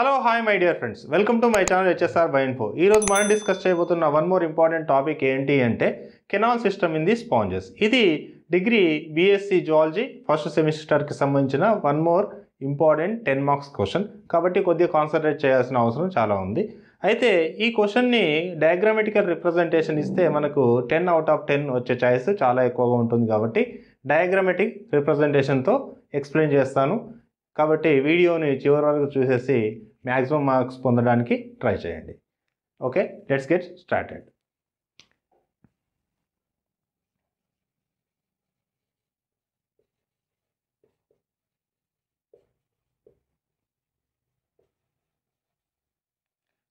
Hello hi my dear friends welcome to my channel HSR బైన్ఫో ఈరోజు మనం discuss చేయబోతున్న వన్ మోర్ ఇంపార్టెంట్ టాపిక్ ఏంటి అంటే canal system in the sponges ఇది డిగ్రీ బీఎస్సీ జువాలజీ ఫస్ట్ సెమిస్టర్కి సంబంధించిన one more important ten marks question కాబట్టి కొద్దిగా కాన్సన్ట్రేట్ చేయాల్సిన అవసరం చాలా ఉంది అయితే ఈ క్వశ్చన్ని డయాగ్రామెటికల్ రిప్రజెంటేషన్ ఇస్తే మనకు టెన్ అవుట్ ఆఫ్ టెన్ వచ్చే ఛాయిస్ చాలా ఎక్కువగా ఉంటుంది కాబట్టి డయాగ్రామెటిక్ రిప్రజెంటేషన్తో ఎక్స్ప్లెయిన్ చేస్తాను కాబట్టి వీడియోని చివరి వరకు చూసేసి మ్యాక్సిమం మార్క్స్ పొందడానికి ట్రై చేయండి okay let's get started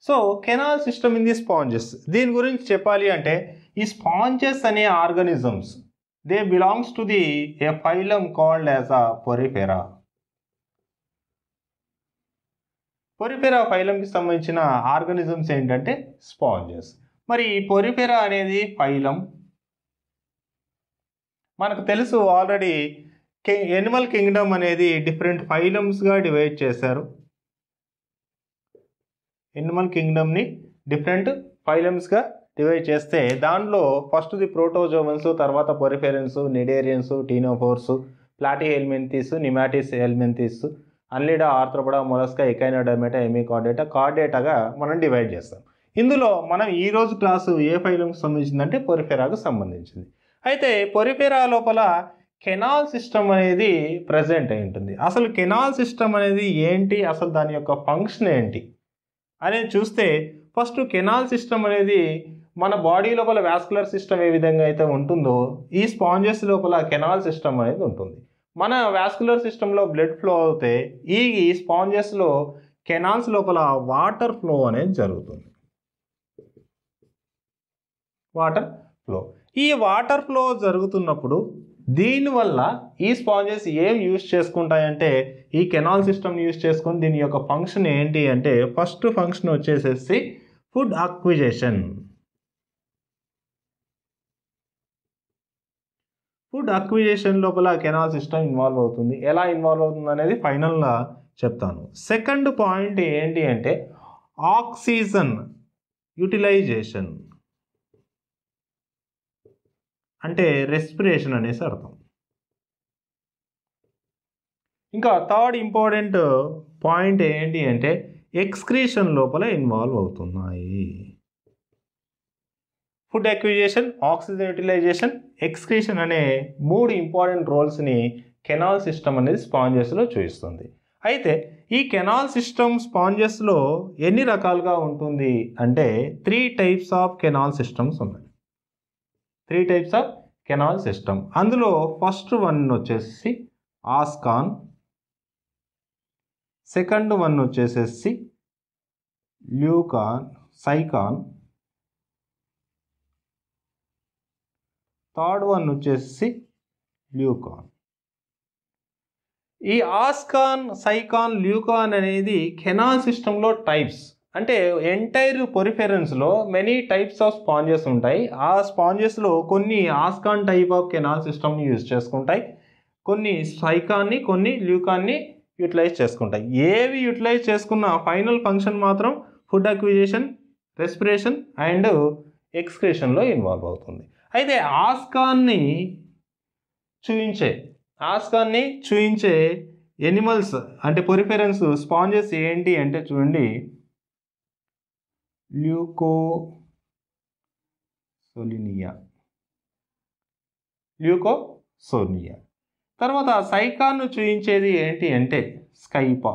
so canal system in the sponges దీని గురించి చెప్పాలి అంటే ఈ స్పాంజెస్ అనే organisms they belongs to the a phylum called as a Porifera Porifera ఫైలంకి సంబంధించిన ఆర్గానిజమ్స్ ఏంటంటే స్పాంజెస్ మరి ఈ పొరిఫెరా అనేది ఫైలం మనకు తెలుసు ఆల్రెడీ ఎనిమల్ కింగ్డమ్ అనేది డిఫరెంట్ ఫైలమ్స్గా డివైడ్ చేశారు ఎనిమల్ కింగ్డమ్ని డిఫరెంట్ ఫైలమ్స్గా డివైడ్ చేస్తే దానిలో ఫస్ట్ది ప్రోటోజోమన్స్ తర్వాత poriferans cnidarians ctenophores Platyhelminthes Nemathelminthes Annelida Arthropoda Mollusca Echinodermata Hemichordata కార్డేటాగా మనం డివైడ్ చేస్తాం ఇందులో మనం ఈరోజు క్లాసు ఏ ఫైలంకి సంబంధించిందంటే పొరిఫెరాకు సంబంధించింది అయితే పొరిఫెరా లోపల కెనాల్ సిస్టమ్ అనేది ప్రజెంట్ అయి ఉంటుంది అసలు కెనాల్ సిస్టమ్ అనేది ఏంటి అసలు దాని యొక్క ఫంక్షన్ ఏంటి అనేది చూస్తే ఫస్ట్ కెనాల్ సిస్టమ్ అనేది మన బాడీ లోపల వ్యాస్కులర్ సిస్టమ్ ఏ విధంగా అయితే ఉంటుందో ఈ స్పాంజెస్ లోపల కెనాల్ సిస్టమ్ అనేది ఉంటుంది మన వ్యాస్కులర్ సిస్టంలో బ్లడ్ ఫ్లో అవుతే ఈ స్పాంజెస్లో కెనాల్స్ లోపల వాటర్ ఫ్లో అనేది జరుగుతుంది వాటర్ ఫ్లో ఈ వాటర్ ఫ్లో జరుగుతున్నప్పుడు దీనివల్ల ఈ స్పాంజెస్ ఏం యూజ్ చేసుకుంటాయంటే ఈ కెనాల్ సిస్టమ్ యూజ్ చేసుకుని దీని యొక్క ఫంక్షన్ ఏంటి అంటే ఫస్ట్ ఫంక్షన్ వచ్చేసేసి ఫుడ్ అక్విజేషన్ ఫుడ్ అక్విజేషన్ లోపల కెనాల్ సిస్టమ్ ఇన్వాల్వ్ అవుతుంది ఎలా ఇన్వాల్వ్ అవుతుంది అనేది ఫైనల్గా చెప్తాను సెకండ్ పాయింట్ ఏంటి అంటే ఆక్సిజన్ యూటిలైజేషన్ అంటే రెస్పిరేషన్ అనేసి అర్థం ఇంకా థర్డ్ ఇంపార్టెంట్ పాయింట్ ఏంటి అంటే ఎక్స్క్రీషన్ లోపల ఇన్వాల్వ్ అవుతున్నాయి food acquisition oxygen utilisation excretion అనే మూడు ఇంపార్టెంట్ రోల్స్ని కెనాల్ సిస్టమ్ అనేది స్పాంజెస్లో చూపిస్తుంది అయితే ఈ కెనాల్ సిస్టమ్ స్పాంజెస్లో ఎన్ని రకాలుగా ఉంటుంది అంటే three types of canal systems ఉన్నాయి three types of canal system అందులో ఫస్ట్ వన్ వచ్చేసి ఆస్కాన్ సెకండ్ వన్ వచ్చేసేసి ల్యూకాన్ సైకాన్ థర్డ్ వన్ వచ్చేసి ల్యూకాన్ ఈ ఆస్కాన్ సైకాన్ ల్యూకాన్ అనేది కెనాల్ సిస్టంలో టైప్స్ అంటే ఎంటైర్ పొరిఫెరెన్స్లో మెనీ టైప్స్ ఆఫ్ స్పాంజెస్ ఉంటాయి ఆ స్పాంజెస్లో కొన్ని ఆస్కాన్ టైప్ ఆఫ్ కెనాల్ సిస్టమ్ని యూజ్ చేసుకుంటాయి కొన్ని సైకాన్ని కొన్ని ల్యూకాన్ని యూటిలైజ్ చేసుకుంటాయి ఏవి యూటిలైజ్ చేసుకున్న ఫైనల్ ఫంక్షన్ మాత్రం ఫుడ్ అక్విజేషన్ రెస్పిరేషన్ అండ్ ఎక్స్క్రేషన్లో ఇన్వాల్వ్ అవుతుంది అయితే ఆస్కాన్ని చూయించే ఆస్కాన్ని చూయించే ఎనిమల్స్ అంటే పొరిఫెరెన్స్ స్పాంజెస్ ఏంటి అంటే చూడండి ల్యూకో సోలినియా ల్యూకో సోనియా తర్వాత సైకాన్ను చూయించేది ఏంటి అంటే స్కైపా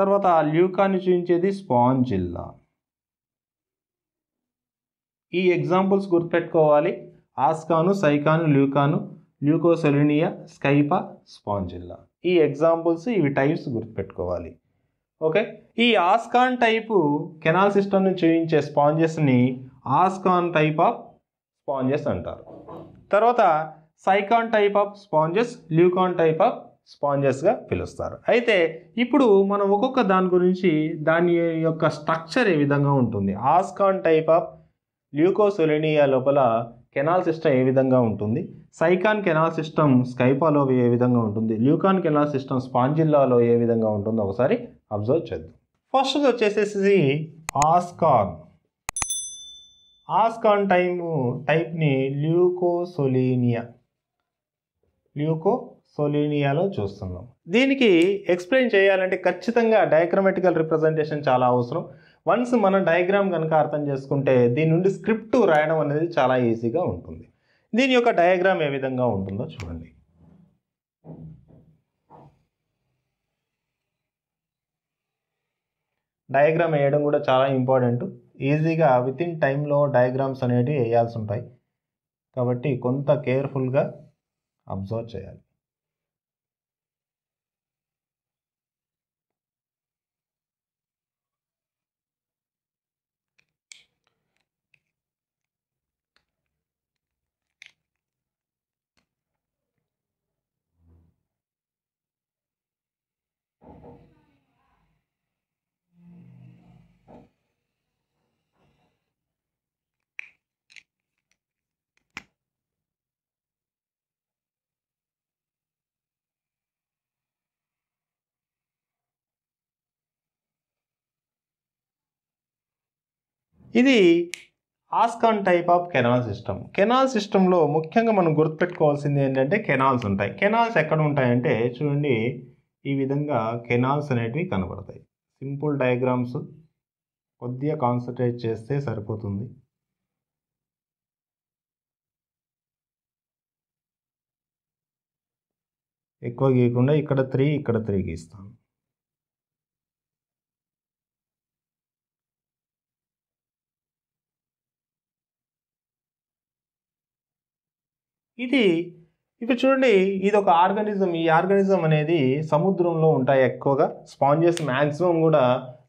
తర్వాత ల్యూకాన్ని చూపించేది స్పాంజిల్లా ఈ ఎగ్జాంపుల్స్ గుర్తుపెట్టుకోవాలి ascon sycon leucon Leucosolenia Scypha Spongilla ఈ ఎగ్జాంపుల్స్ ఇవి టైప్స్ గుర్తుపెట్టుకోవాలి ఓకే ఈ ఆస్కాన్ టైపు కెనాల్ సిస్టమ్ నుంచి చూపించే స్పాంజెస్ని ఆస్కాన్ టైప్ ఆఫ్ స్పాంజెస్ అంటారు తర్వాత sycon type of sponges leucon type of స్పాంజెస్గా పిలుస్తారు అయితే ఇప్పుడు మనం ఒక్కొక్క దాని గురించి దాని యొక్క స్ట్రక్చర్ ఏ విధంగా ఉంటుంది ఆస్కాన్ టైప్ ఆఫ్ ల్యూకోసొలేనియా లోపల కెనాల్ సిస్టమ్ ఏ విధంగా ఉంటుంది సైకాన్ కెనాల్ సిస్టమ్ స్కైపాలో ఏ విధంగా ఉంటుంది ల్యూకాన్ కెనాల్ సిస్టమ్ స్పాంజిల్లాలో ఏ విధంగా ఉంటుందో ఒకసారి అబ్జర్వ్ చేద్దాం ఫస్ట్ వచ్చేసేసి ఆస్కాన్ ఆస్కాన్ టైము టైప్ని ల్యూకోసొలీనియా ల్యూకోసొలీనియాలో చూస్తున్నాం దీనికి ఎక్స్ప్లెయిన్ చేయాలంటే ఖచ్చితంగా డయాక్రమెటికల్ రిప్రజెంటేషన్ చాలా అవసరం వన్స్ మనం డయాగ్రామ్ కనుక అర్థం చేసుకుంటే దీని నుండి స్క్రిప్ట్ రాయడం అనేది చాలా ఈజీగా ఉంటుంది దీని యొక్క డయాగ్రామ్ ఏ విధంగా ఉంటుందో చూడండి డయాగ్రామ్ వేయడం కూడా చాలా ఇంపార్టెంట్ ఈజీగా విత్ ఇన్ టైంలో డయాగ్రామ్స్ అనేవి వేయాల్సి ఉంటాయి కాబట్టి కొంత కేర్ఫుల్గా అబ్జర్వ్ చేయాలి ఇది ascon type of canal system canal సిస్టంలో ముఖ్యంగా మనం గుర్తుపెట్టుకోవాల్సింది ఏంటంటే కెనాల్స్ ఉంటాయి కెనాల్స్ ఎక్కడ ఉంటాయంటే చూడండి ఈ విధంగా కెనాల్స్ అనేటివి కనబడతాయి సింపుల్ డయాగ్రామ్స్ కొద్దిగా కాన్సన్ట్రేట్ చేస్తే సరిపోతుంది ఎక్కువ గీయకుండా ఇక్కడ త్రీ ఇక్కడ త్రీ గీస్తాను ఇది ఇక చూడండి ఇది ఒక ఆర్గానిజం ఈ ఆర్గానిజం అనేది సముద్రంలో ఉంటాయి ఎక్కువగా స్పాంజెస్ మ్యాక్సిమం కూడా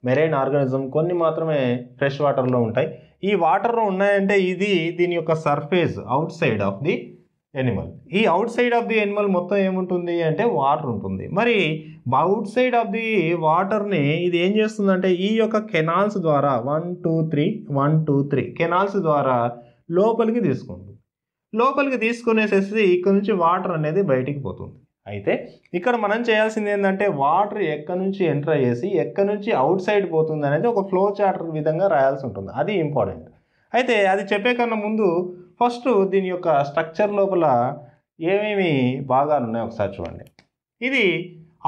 మెరైన్ ఆర్గానిజం కొన్ని మాత్రమే ఫ్రెష్ వాటర్లో ఉంటాయి ఈ వాటర్లో ఉన్నాయంటే ఇది దీని యొక్క surface outside of the animal ఈ outside of the animal మొత్తం ఏముంటుంది అంటే వాటర్ ఉంటుంది మరి అవుట్ సైడ్ ఆఫ్ ది వాటర్ని ఇది ఏం చేస్తుందంటే ఈ యొక్క కెనాల్స్ ద్వారా one two three one two three canals ద్వారా లోపలికి తీసుకుంటుంది లోపలికి తీసుకునేసేసి ఇక్కడ నుంచి వాటర్ అనేది బయటికి పోతుంది అయితే ఇక్కడ మనం చేయాల్సింది ఏంటంటే వాటర్ ఎక్కడి నుంచి ఎంటర్ అయ్యేసి ఎక్కడి నుంచి అవుట్ సైడ్ పోతుంది అనేది ఒక ఫ్లో చార్టర్ విధంగా రాయాల్సి ఉంటుంది అది ఇంపార్టెంట్ అయితే అది చెప్పే కన్నా ముందు ఫస్ట్ దీని యొక్క స్ట్రక్చర్ లోపల ఏమేమి భాగాలు ఉన్నాయో ఒకసారి చూడండి ఇది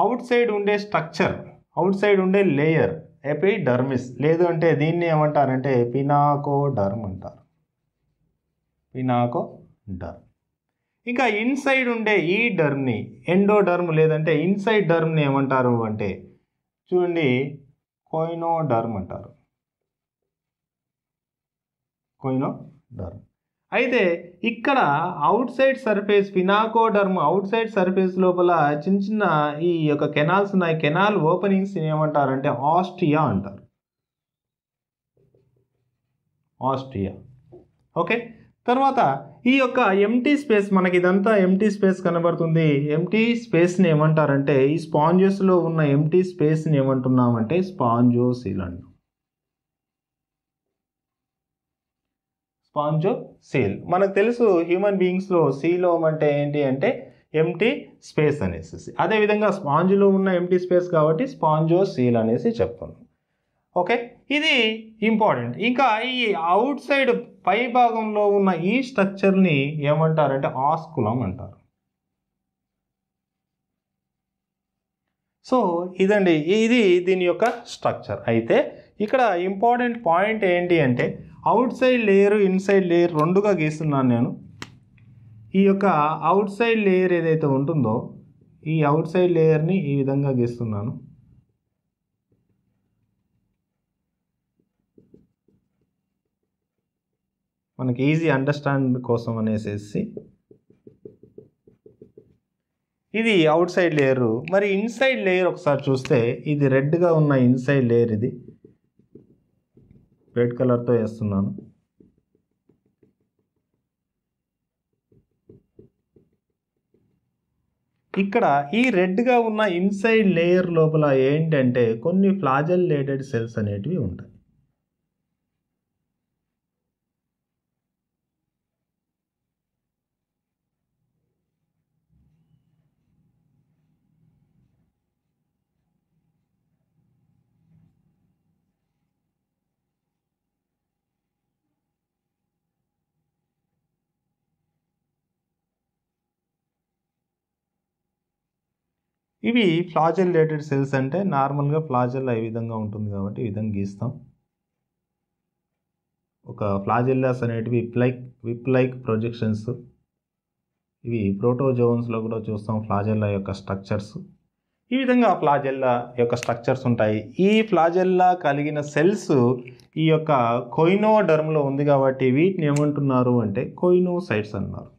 అవుట్ సైడ్ ఉండే స్ట్రక్చర్ అవుట్ సైడ్ ఉండే లేయర్ డర్మిస్ లేదు అంటే దీన్ని ఏమంటారంటే పినాకో డర్మ్ అంటారు పినాకో డర్మ్ ఇంకా ఇన్సైడ్ ఉండే ఈ డర్మ్ని ఎండోడర్మ్ లేదంటే ఇన్సైడ్ డర్మ్ని ఏమంటారు అంటే చూడండి కోయినో డర్మ్ అంటారు డర్మ్ అయితే ఇక్కడ outside surface pinacoderm outside surface లోపల చిన్న చిన్న ఈ యొక్క కెనాల్స్ ఉన్నాయి కెనాల్ ఓపెనింగ్స్ ఏమంటారంటే ఆస్ట్రియా అంటారు ఆస్ట్రియా ఓకే తర్వాత ఈ యొక్క ఎంటీ స్పేస్ మనకి ఇదంతా ఎంటీ స్పేస్ కనబడుతుంది ఎంటీ స్పేస్ని ఏమంటారంటే ఈ స్పాంజెస్లో ఉన్న ఎంటీ స్పేస్ని ఏమంటున్నామంటే స్పాంజోసీల్ అంటాం స్పాంజో సీల్ మనకు తెలుసు హ్యూమన్ బీయింగ్స్లో సీలోమ్ అంటే ఏంటి అంటే ఎంటీ స్పేస్ అనేసి అదేవిధంగా స్పాంజ్లో ఉన్న ఎంటీ స్పేస్ కాబట్టి స్పాంజో సీల్ అనేసి చెప్తున్నాం ఓకే ఇది ఇంపార్టెంట్ ఇంకా ఈ అవుట్ సైడ్ పై భాగంలో ఉన్న ఈ స్ట్రక్చర్ని ఏమంటారంటే ఆస్కులం అంటారు సో ఇదండి ఇది దీని యొక్క స్ట్రక్చర్ అయితే ఇక్కడ ఇంపార్టెంట్ పాయింట్ ఏంటి అంటే outside layer inside layer రెండుగా గీస్తున్నాను నేను ఈ యొక్క అవుట్ సైడ్ లేయర్ ఏదైతే ఉంటుందో ఈ అవుట్ సైడ్ లేయర్ని ఈ విధంగా గీస్తున్నాను మనకి ఈజీ అండర్స్టాండ్ కోసం అనేసేసి ఇది అవుట్ సైడ్ లేయరు మరి ఇన్సైడ్ లేయర్ ఒకసారి చూస్తే ఇది రెడ్గా ఉన్న ఇన్సైడ్ లేయర్ ఇది రెడ్ కలర్తో వేస్తున్నాను ఇక్కడ ఈ రెడ్గా ఉన్న ఇన్సైడ్ లేయర్ లోపల ఏంటంటే కొన్ని లేటెడ్ సెల్స్ అనేటివి ఉంటాయి ఇవి రిలేటెడ్ సెల్స్ అంటే నార్మల్గా ఫ్లాజల్ ఈ విధంగా ఉంటుంది కాబట్టి ఈ విధంగా గీస్తాం ఒక ఫ్లాజిల్లాస్ అనేటివి విప్లైక్ విప్లైక్ ప్రొజెక్షన్స్ ఇవి ప్రోటోజోన్స్లో కూడా చూస్తాం ఫ్లాజెల్లా యొక్క స్ట్రక్చర్స్ ఈ విధంగా ఫ్లాజెల్లా యొక్క స్ట్రక్చర్స్ ఉంటాయి ఈ ఫ్లాజెల్లా కలిగిన సెల్స్ ఈ యొక్క డర్మ్లో ఉంది కాబట్టి వీటిని ఏమంటున్నారు అంటే కొయినో సైట్స్ అన్నారు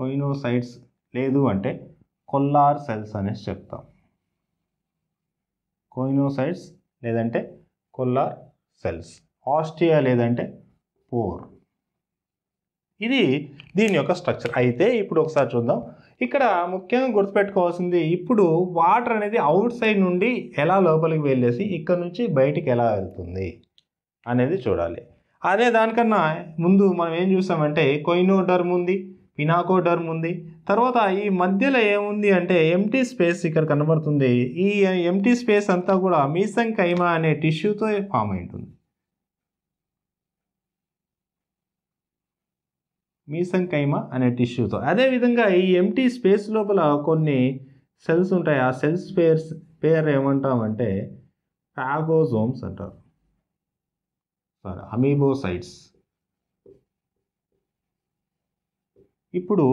కోయినోసైట్స్ లేదు అంటే కొల్లార్ సెల్స్ అనేసి చెప్తాం కోయినోసైట్స్ లేదంటే కొల్లార్ సెల్స్ ఆస్ట్రియా లేదంటే పోర్ ఇది దీని యొక్క స్ట్రక్చర్ అయితే ఇప్పుడు ఒకసారి చూద్దాం ఇక్కడ ముఖ్యంగా గుర్తుపెట్టుకోవాల్సింది ఇప్పుడు వాటర్ అనేది అవుట్ సైడ్ నుండి ఎలా లోపలికి వెళ్ళేసి ఇక్కడ నుంచి బయటికి ఎలా వెళ్తుంది అనేది చూడాలి అదే దానికన్నా ముందు మనం ఏం చూసామంటే కోయినోడర్మ్ ఉంది పినాకోడర్మ్ ఉంది తర్వాత ఈ మధ్యలో ఏముంది అంటే ఎంటీ స్పేస్ ఇక్కడ కనబడుతుంది ఈ ఎంటీ స్పేస్ అంతా కూడా మీసంకైమా అనే టిష్యూతో ఫామ్ అయి ఉంటుంది మీసంకైమా అనే టిష్యూతో అదేవిధంగా ఈ ఎంటీ స్పేస్ లోపల కొన్ని సెల్స్ ఉంటాయి ఆ సెల్స్ పేర్స్ పేరు ఏమంటామంటే ప్యాగోజోమ్స్ అంటారు సారీ అమీబోసైట్స్ ఇప్పుడు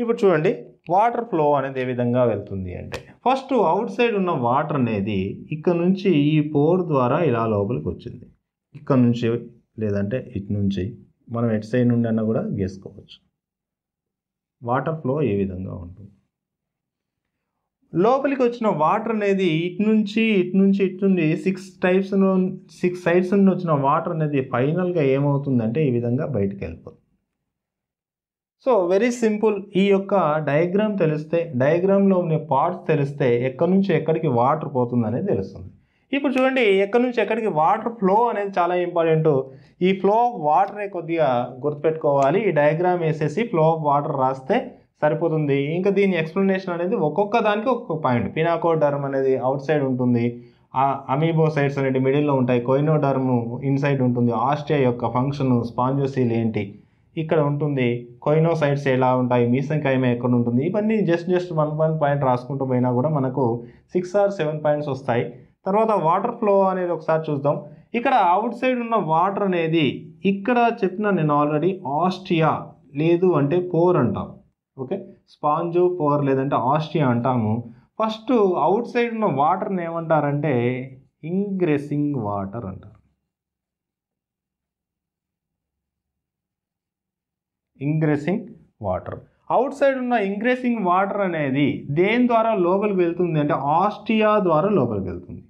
ఇప్పుడు చూడండి వాటర్ ఫ్లో అనేది ఏ విధంగా వెళ్తుంది అంటే ఫస్ట్ అవుట్ సైడ్ ఉన్న వాటర్ అనేది ఇక్కడ నుంచి ఈ పోర్ ద్వారా ఇలా లోపలికి వచ్చింది ఇక్కడ నుంచి లేదంటే ఇటు నుంచి మనం ఎటు సైడ్ నుండి అన్నా కూడా గేసుకోవచ్చు వాటర్ ఫ్లో ఏ విధంగా ఉంటుంది లోపలికి వచ్చిన వాటర్ అనేది ఇటు నుంచి ఇటు నుంచి ఇటు నుండి సిక్స్ టైప్స్ సిక్స్ సైడ్స్ నుండి వచ్చిన వాటర్ అనేది ఫైనల్గా ఏమవుతుందంటే ఈ విధంగా బయటకు వెళ్ళిపోతుంది సో వెరీ సింపుల్ ఈ యొక్క డయాగ్రామ్ తెలిస్తే డయాగ్రామ్లో ఉన్న పార్ట్స్ తెలిస్తే ఎక్కడి నుంచి ఎక్కడికి వాటర్ పోతుంది అనేది తెలుస్తుంది ఇప్పుడు చూడండి ఎక్కడి నుంచి ఎక్కడికి వాటర్ ఫ్లో అనేది చాలా ఇంపార్టెంట్ ఈ ఫ్లో ఆఫ్ వాటరే కొద్దిగా గుర్తుపెట్టుకోవాలి ఈ డయాగ్రామ్ వేసేసి ఫ్లో ఆఫ్ వాటర్ రాస్తే సరిపోతుంది ఇంకా దీని ఎక్స్ప్లెనేషన్ అనేది ఒక్కొక్క దానికి ఒక్కొక్క పాయింట్ పినాకో డర్మ్ అనేది అవుట్ సైడ్ ఉంటుంది సైడ్స్ అనేది మిడిల్లో ఉంటాయి కొయినో డర్మ్ ఇన్సైడ్ ఉంటుంది ఆస్ట్రియా యొక్క ఫంక్షన్ స్పాంజోసీల్ ఏంటి ఇక్కడ ఉంటుంది సైడ్స్ ఎలా ఉంటాయి మీసం సంఖ్యమే ఎక్కడ ఉంటుంది ఇవన్నీ just just one one point రాసుకుంటూ పోయినా కూడా మనకు సిక్స్ ఆర్ సెవెన్ పాయింట్స్ వస్తాయి తర్వాత వాటర్ ఫ్లో అనేది ఒకసారి చూద్దాం ఇక్కడ అవుట్ సైడ్ ఉన్న వాటర్ అనేది ఇక్కడ చెప్పిన నేను ఆల్రెడీ ఆస్ట్రియా లేదు అంటే పోర్ అంటాం ఓకే స్పాంజు పోర్ లేదంటే ఆస్ట్రియా అంటాము ఫస్ట్ అవుట్ సైడ్ ఉన్న వాటర్ని ఏమంటారంటే ఇంగ్రెసింగ్ వాటర్ అంటారు ఇంగ్రెసింగ్ వాటర్ అవుట్ సైడ్ ఉన్న ఇంగ్రెసింగ్ వాటర్ అనేది దేని ద్వారా లోపలికి వెళ్తుంది అంటే ఆస్ట్రియా ద్వారా లోపలికి వెళ్తుంది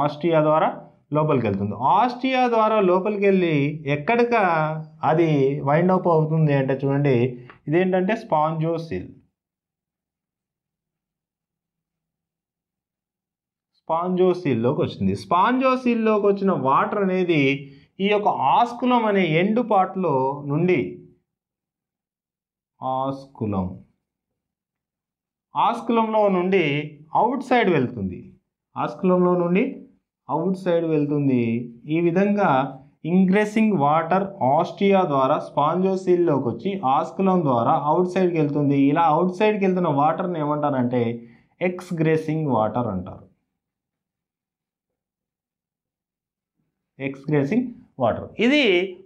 ఆస్ట్రియా ద్వారా లోపలికి వెళ్తుంది ఆస్ట్రియా ద్వారా లోపలికి వెళ్ళి ఎక్కడిక అది వైండ్ అప్ అవుతుంది అంటే చూడండి ఇదేంటంటే స్పాంజోసిల్ స్పాంజోసిల్లోకి వచ్చింది స్పాంజోసిల్లోకి వచ్చిన వాటర్ అనేది ఈ యొక్క ఆస్కులం అనే ఎండు పాటలో నుండి ఆస్కులం ఆస్కులంలో నుండి అవుట్ సైడ్ వెళ్తుంది ఆస్కులంలో నుండి అవుట్ సైడ్ వెళ్తుంది ఈ విధంగా ఇంగ్రెసింగ్ వాటర్ ఆస్ట్రియా ద్వారా స్పాంజోసిల్లోకి వచ్చి ఆస్కులం ద్వారా అవుట్ సైడ్కి వెళ్తుంది ఇలా అవుట్ సైడ్కి వెళ్తున్న వాటర్ని ఏమంటారంటే ఎక్స్గ్రెసింగ్ వాటర్ అంటారు ఎక్స్గ్రెసింగ్ వాటర్ ఇది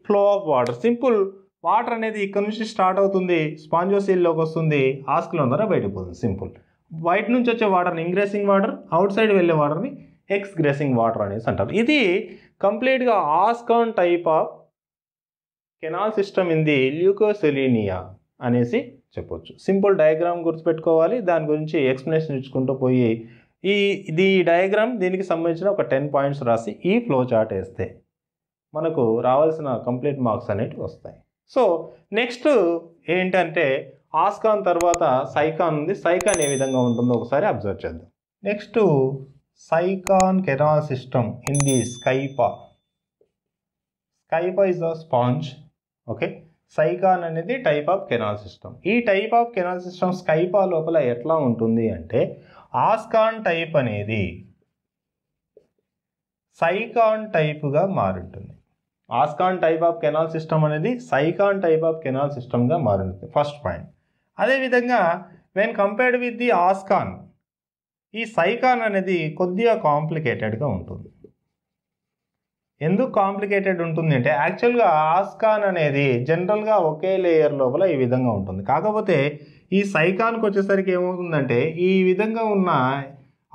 flow of water simple water అనేది ఇక్కడ నుంచి స్టార్ట్ అవుతుంది స్పాంజోసీల్లోకి వస్తుంది ఆస్కిలో ద్వారా బయటకు పోతుంది సింపుల్ బయట నుంచి వచ్చే వాటర్ని ఇంగ్రెసింగ్ వాటర్ అవుట్ సైడ్ వెళ్ళే వాటర్ని ఎక్స్గ్రెసింగ్ వాటర్ అనేసి అంటారు ఇది కంప్లీట్గా ascon type of canal system in the Leucosolenia అనేసి చెప్పొచ్చు సింపుల్ డయాగ్రామ్ గుర్తుపెట్టుకోవాలి దాని గురించి ఎక్స్ప్లెనేషన్ ఇచ్చుకుంటూ పోయి ఈ ఇది డయాగ్రామ్ దీనికి సంబంధించిన ఒక టెన్ పాయింట్స్ రాసి ఈ ఫ్లో చార్ట్ వేస్తే మనకు రావాల్సిన కంప్లీట్ మార్క్స్ అనేటివి వస్తాయి సో నెక్స్ట్ ఏంటంటే ఆస్కాన్ తర్వాత సైకాన్ ఉంది సైకాన్ ఏ విధంగా ఉంటుందో ఒకసారి అబ్జర్వ్ చేద్దాం next sycon canal system in the Scypha Scypha is a sponge okay sycon అనేది టైప్ ఆఫ్ కెనాల్ సిస్టమ్ ఈ type of canal system Scypha లోపల ఎట్లా ఉంటుంది అంటే ఆస్కాన్ టైప్ అనేది సైకాన్ టైప్గా మారుంటుంది ascon type of canal system అనేది సైకాన్ టైప్ ఆఫ్ కెనాల్ సిస్టమ్గా మారింది ఫస్ట్ పాయింట్ అదేవిధంగా when compared with the ascon ఈ సైకాన్ అనేది కొద్దిగా కాంప్లికేటెడ్గా ఉంటుంది ఎందుకు కాంప్లికేటెడ్ ఉంటుంది అంటే యాక్చువల్గా ఆస్కాన్ అనేది జనరల్గా ఒకే లేయర్ లోపల ఈ విధంగా ఉంటుంది కాకపోతే ఈ సైకాన్కి వచ్చేసరికి ఏమవుతుందంటే ఈ విధంగా ఉన్న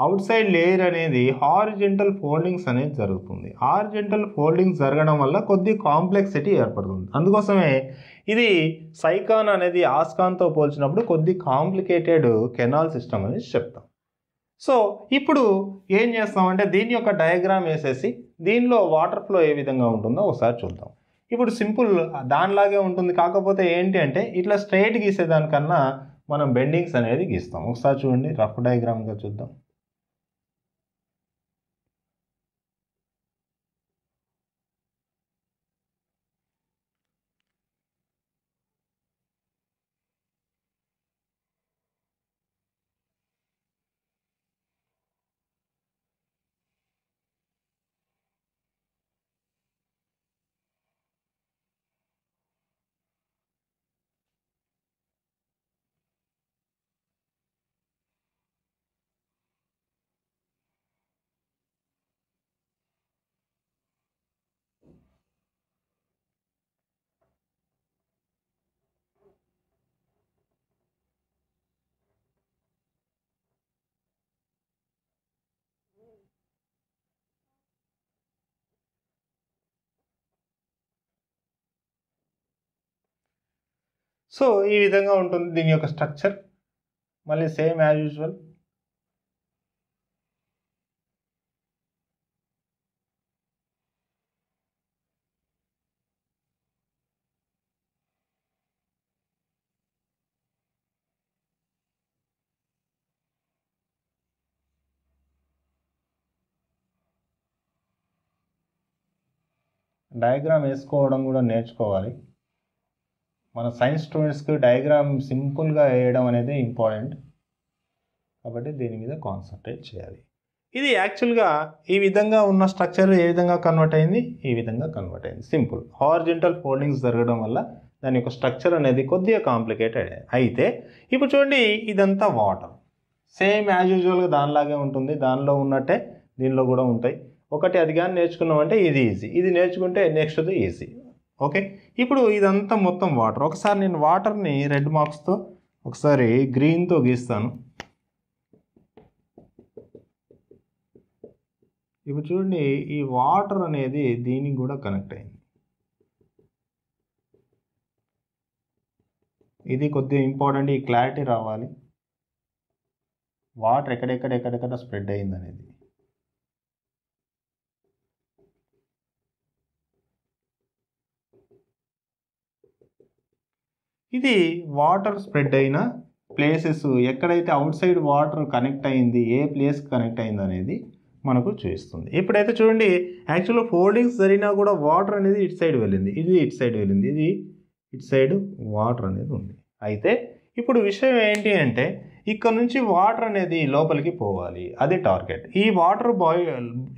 అవుట్ సైడ్ లేయర్ అనేది హారిజెంటల్ ఫోల్డింగ్స్ అనేది జరుగుతుంది హారిజెంటల్ ఫోల్డింగ్స్ జరగడం వల్ల కొద్ది కాంప్లెక్సిటీ ఏర్పడుతుంది అందుకోసమే ఇది సైకాన్ అనేది ఆస్కాన్తో పోల్చినప్పుడు కొద్ది కాంప్లికేటెడ్ కెనాల్ సిస్టమ్ అనేది చెప్తాం సో ఇప్పుడు ఏం చేస్తామంటే దీని యొక్క డయాగ్రామ్ వేసేసి దీనిలో వాటర్ ఫ్లో ఏ విధంగా ఉంటుందో ఒకసారి చూద్దాం ఇప్పుడు సింపుల్ దానిలాగే ఉంటుంది కాకపోతే ఏంటి అంటే ఇట్లా స్ట్రైట్ గీసేదానికన్నా మనం బెండింగ్స్ అనేది గీస్తాం ఒకసారి చూడండి రఫ్ డయాగ్రామ్గా చూద్దాం సో ఈ విధంగా ఉంటుంది దీని యొక్క స్ట్రక్చర్ మళ్ళీ సేమ్ యాజ్ యూజువల్ డయాగ్రామ్ వేసుకోవడం కూడా నేర్చుకోవాలి మన సైన్స్ స్టూడెంట్స్కి డయాగ్రామ్ సింపుల్గా వేయడం అనేది ఇంపార్టెంట్ కాబట్టి దీని మీద కాన్సన్ట్రేట్ చేయాలి ఇది యాక్చువల్గా ఈ విధంగా ఉన్న స్ట్రక్చర్ ఏ విధంగా కన్వర్ట్ అయింది ఈ విధంగా కన్వర్ట్ అయింది సింపుల్ హార్జెంటల్ ఫోల్డింగ్స్ జరగడం వల్ల దాని యొక్క స్ట్రక్చర్ అనేది కొద్దిగా కాంప్లికేటెడ్ అయితే ఇప్పుడు చూడండి ఇదంతా వాటర్ సేమ్ యాజ్ యూజువల్గా దానిలాగే ఉంటుంది దానిలో ఉన్నట్టే దీనిలో కూడా ఉంటాయి ఒకటి అది కానీ నేర్చుకున్నామంటే ఇది ఈజీ ఇది నేర్చుకుంటే నెక్స్ట్ది ఈజీ ఓకే ఇప్పుడు ఇదంతా మొత్తం వాటర్ ఒకసారి నేను వాటర్ని రెడ్ మార్క్స్తో ఒకసారి గ్రీన్తో గీస్తాను ఇప్పుడు చూడండి ఈ వాటర్ అనేది దీనికి కూడా కనెక్ట్ అయింది ఇది కొద్దిగా ఇంపార్టెంట్ ఈ క్లారిటీ రావాలి వాటర్ ఎక్కడెక్కడ ఎక్కడెక్కడ స్ప్రెడ్ అయింది అనేది ఇది వాటర్ స్ప్రెడ్ అయిన ప్లేసెస్ ఎక్కడైతే అవుట్ సైడ్ వాటర్ కనెక్ట్ అయింది ఏ ప్లేస్ కనెక్ట్ అయింది అనేది మనకు చూపిస్తుంది ఇప్పుడైతే చూడండి యాక్చువల్గా ఫోల్డింగ్స్ జరిగినా కూడా వాటర్ అనేది ఇటు సైడ్ వెళ్ళింది ఇది ఇటు సైడ్ వెళ్ళింది ఇది ఇటు సైడ్ వాటర్ అనేది ఉంది అయితే ఇప్పుడు విషయం ఏంటి అంటే ఇక్కడ నుంచి వాటర్ అనేది లోపలికి పోవాలి అది టార్గెట్ ఈ వాటర్ బాయ్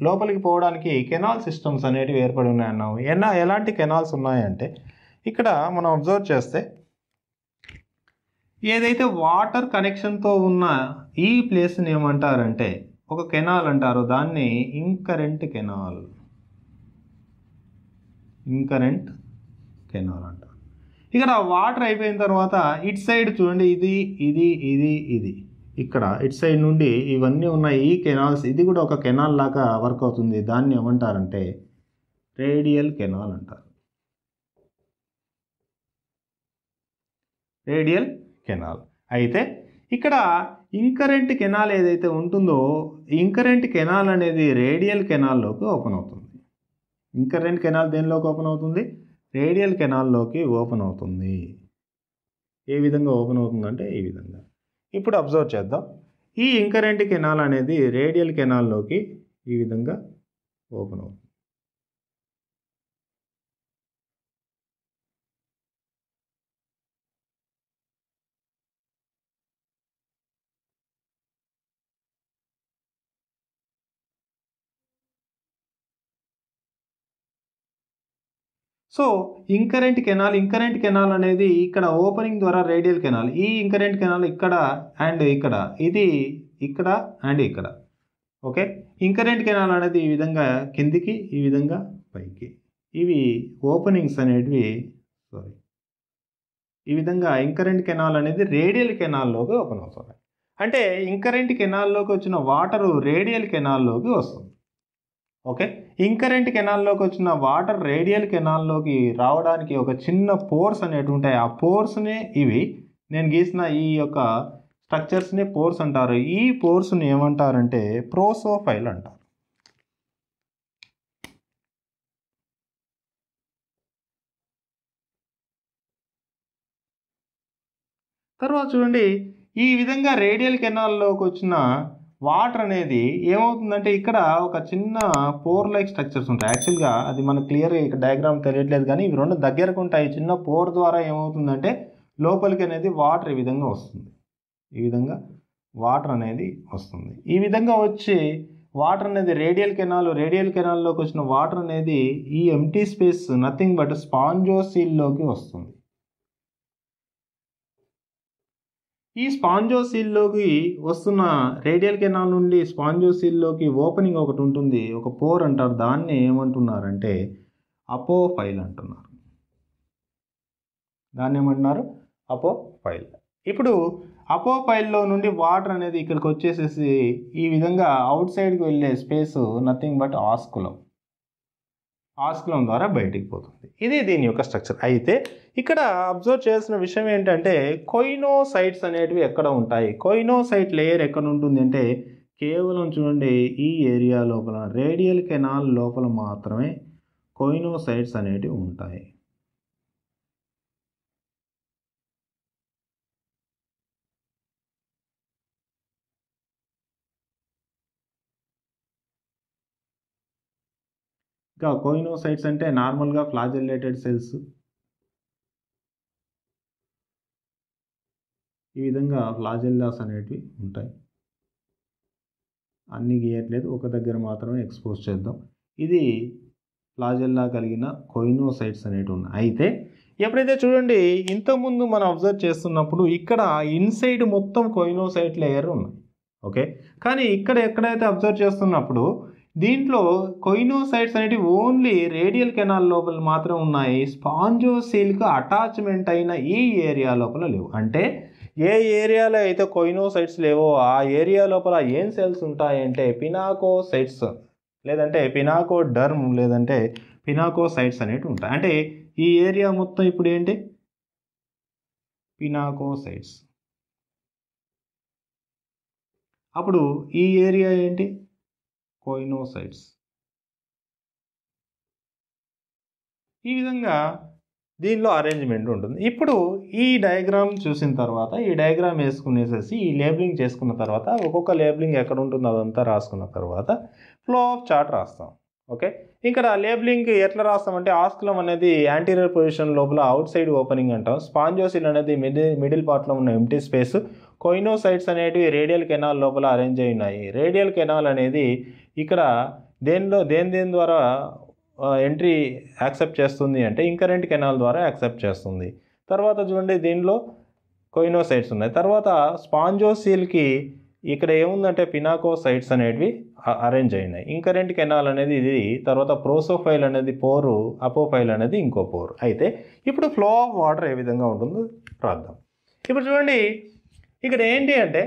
లోపలికి పోవడానికి కెనాల్ సిస్టమ్స్ అనేటివి ఏర్పడి ఉన్నాయన్నాము ఎన్న ఎలాంటి కెనాల్స్ ఉన్నాయంటే ఇక్కడ మనం అబ్జర్వ్ చేస్తే ఏదైతే వాటర్ కనెక్షన్తో ఉన్న ఈ ప్లేస్ని ఏమంటారంటే ఒక కెనాల్ అంటారు దాన్ని ఇంకరెంట్ కెనాల్ ఇంకరెంట్ కెనాల్ అంటారు ఇక్కడ వాటర్ అయిపోయిన తర్వాత ఇట్ సైడ్ చూడండి ఇది ఇది ఇది ఇది ఇక్కడ ఇట్ సైడ్ నుండి ఇవన్నీ ఉన్న ఈ కెనాల్స్ ఇది కూడా ఒక కెనాల్ లాగా వర్క్ అవుతుంది దాన్ని ఏమంటారంటే రేడియల్ కెనాల్ అంటారు రేడియల్ కెనాల్ అయితే ఇక్కడ ఇంకరెంట్ కెనాల్ ఏదైతే ఉంటుందో ఇంకరెంట్ కెనాల్ అనేది రేడియల్ కెనాల్లోకి ఓపెన్ అవుతుంది ఇంకరెంట్ కెనాల్ దేనిలోకి ఓపెన్ అవుతుంది రేడియల్ కెనాల్లోకి ఓపెన్ అవుతుంది ఏ విధంగా ఓపెన్ అవుతుందంటే ఈ విధంగా ఇప్పుడు అబ్జర్వ్ చేద్దాం ఈ ఇంకరెంట్ కెనాల్ అనేది రేడియల్ కెనాల్లోకి ఈ విధంగా ఓపెన్ అవుతుంది so incurrent canal incurrent canal అనేది ఇక్కడ ఓపెనింగ్ ద్వారా రేడియల్ కెనాల్ ఈ ఇంకరెంట్ కెనాల్ ఇక్కడ అండ్ ఇక్కడ ఇది ఇక్కడ అండ్ ఇక్కడ ఓకే ఇంకరెంట్ కెనాల్ అనేది ఈ విధంగా కిందికి ఈ విధంగా పైకి ఇవి ఓపెనింగ్స్ అనేటివి సారీ ఈ విధంగా ఇంకరెంట్ కెనాల్ అనేది రేడియల్ కెనాల్లోకి ఓపెన్ అవుతుంది అంటే ఇంకరెంట్ కెనాల్లోకి వచ్చిన వాటరు రేడియల్ కెనాల్లోకి వస్తుంది ఓకే ఇంకరెంట్ కెనాల్లోకి వచ్చిన వాటర్ రేడియల్ కెనాల్లోకి రావడానికి ఒక చిన్న పోర్స్ అనేటు ఉంటాయి ఆ పోర్స్నే ఇవి నేను గీసిన ఈ యొక్క స్ట్రక్చర్స్ని పోర్స్ అంటారు ఈ పోర్స్ని ఏమంటారంటే ప్రోసోఫైల్ అంటారు తర్వాత చూడండి ఈ విధంగా రేడియల్ కెనాల్లోకి వచ్చిన వాటర్ అనేది ఏమవుతుందంటే ఇక్కడ ఒక చిన్న పోర్ లైక్ స్ట్రక్చర్స్ ఉంటాయి యాక్చువల్గా అది మనకు క్లియర్గా ఇక్కడ డయాగ్రామ్ తెలియట్లేదు కానీ ఇవి రెండు దగ్గరకు ఉంటాయి చిన్న పోర్ ద్వారా ఏమవుతుందంటే లోపలికి అనేది వాటర్ ఈ విధంగా వస్తుంది ఈ విధంగా వాటర్ అనేది వస్తుంది ఈ విధంగా వచ్చి వాటర్ అనేది రేడియల్ కెనాల్ రేడియల్ కెనాల్లోకి వచ్చిన వాటర్ అనేది ఈ ఎంటీ స్పేస్ నథింగ్ బట్ స్పాంజోసీల్లోకి వస్తుంది ఈ స్పాంజోసీల్లోకి వస్తున్న రేడియల్ కెనాల్ నుండి స్పాంజోసిల్లోకి ఓపెనింగ్ ఒకటి ఉంటుంది ఒక పోర్ అంటారు దాన్ని ఏమంటున్నారంటే అపో ఫైల్ అంటున్నారు దాన్ని ఏమంటున్నారు అపో ఫైల్ ఇప్పుడు అపో ఫైల్లో నుండి వాటర్ అనేది ఇక్కడికి వచ్చేసేసి ఈ విధంగా అవుట్ సైడ్కి వెళ్ళే space nothing but osculum osculum ద్వారా బయటికి పోతుంది ఇది దీని యొక్క స్ట్రక్చర్ అయితే ఇక్కడ అబ్జర్వ్ చేయాల్సిన విషయం ఏంటంటే కొయినోసైట్స్ అనేటివి ఎక్కడ ఉంటాయి కొయినోసైట్ లేయర్ ఎక్కడ ఉంటుంది అంటే కేవలం చూడండి ఈ ఏరియా లోపల రేడియల్ కెనాల్ లోపల మాత్రమే కొయినోసైట్స్ అనేటివి ఉంటాయి ఇంకా కోయినోసైట్స్ అంటే నార్మల్గా ఫ్లాజిలేటెడ్ సెల్స్ ఈ విధంగా ఫ్లాజెల్లాస్ అనేటివి ఉంటాయి అన్నీ గీయట్లేదు ఒక దగ్గర మాత్రమే ఎక్స్పోజ్ చేద్దాం ఇది ఫ్లాజిల్లా కలిగిన కోయినోసైట్స్ అనేటివి ఉన్నాయి అయితే ఎప్పుడైతే చూడండి ఇంతకుముందు మనం అబ్జర్వ్ చేస్తున్నప్పుడు ఇక్కడ ఇన్సైడ్ మొత్తం కోయినోసైట్ లేయర్ ఉన్నాయి ఓకే కానీ ఇక్కడ ఎక్కడైతే అబ్జర్వ్ చేస్తున్నప్పుడు దీంట్లో కొయినోసైట్స్ అనేటివి ఓన్లీ రేడియల్ కెనాల్ లోపల మాత్రం ఉన్నాయి స్పాంజోసీల్కి అటాచ్మెంట్ అయిన ఈ ఏరియా లోపల లేవు అంటే ఏ ఏరియాలో అయితే కొయినోసైట్స్ లేవో ఆ ఏరియా లోపల ఏం సెల్స్ ఉంటాయంటే పినాకోసైట్స్ లేదంటే పినాకో డర్మ్ లేదంటే పినాకోసైట్స్ అనేవి ఉంటాయి అంటే ఈ ఏరియా మొత్తం ఇప్పుడు ఏంటి పినాకోసైట్స్ అప్పుడు ఈ ఏరియా ఏంటి కోయినోసైడ్స్ ఈ విధంగా దీనిలో అరేంజ్మెంట్ ఉంటుంది ఇప్పుడు ఈ డయాగ్రామ్ చూసిన తర్వాత ఈ డయాగ్రామ్ వేసుకునేసేసి ఈ లేబులింగ్ చేసుకున్న తర్వాత ఒక్కొక్క లేబులింగ్ ఎక్కడ ఉంటుందో అదంతా రాసుకున్న తర్వాత ఫ్లో ఆఫ్ చార్ట్ రాస్తాం ఓకే ఇక్కడ లేబులింగ్ ఎట్లా రాస్తామంటే ఆస్కులం అనేది యాంటీరియర్ పొజిషన్ లోపల అవుట్ సైడ్ ఓపెనింగ్ అంటాం స్పాంజోసిల్ అనేది మిడిల్ మిడిల్ పార్ట్లో ఉన్న ఎంటీ స్పేస్ కొయినోసైడ్స్ అనేటివి రేడియల్ కెనాల్ లోపల అరేంజ్ అయినాయి రేడియల్ కెనాల్ అనేది ఇక్కడ దేనిలో దేని దేని ద్వారా ఎంట్రీ యాక్సెప్ట్ చేస్తుంది అంటే ఇంకరెంట్ కెనాల్ ద్వారా యాక్సెప్ట్ చేస్తుంది తర్వాత చూడండి దీనిలో కొయినోసైట్స్ ఉన్నాయి తర్వాత స్పాంజోసీల్కి ఇక్కడ ఏముందంటే పినాకోసైట్స్ అనేవి అరేంజ్ అయినాయి ఇంకరెంట్ కెనాల్ అనేది ఇది తర్వాత ప్రోసోఫైల్ అనేది పోరు అపోఫైల్ అనేది ఇంకో పోరు అయితే ఇప్పుడు ఫ్లో ఆఫ్ వాటర్ ఏ విధంగా ఉంటుందో రాద్దాం ఇప్పుడు చూడండి ఇక్కడ ఏంటి అంటే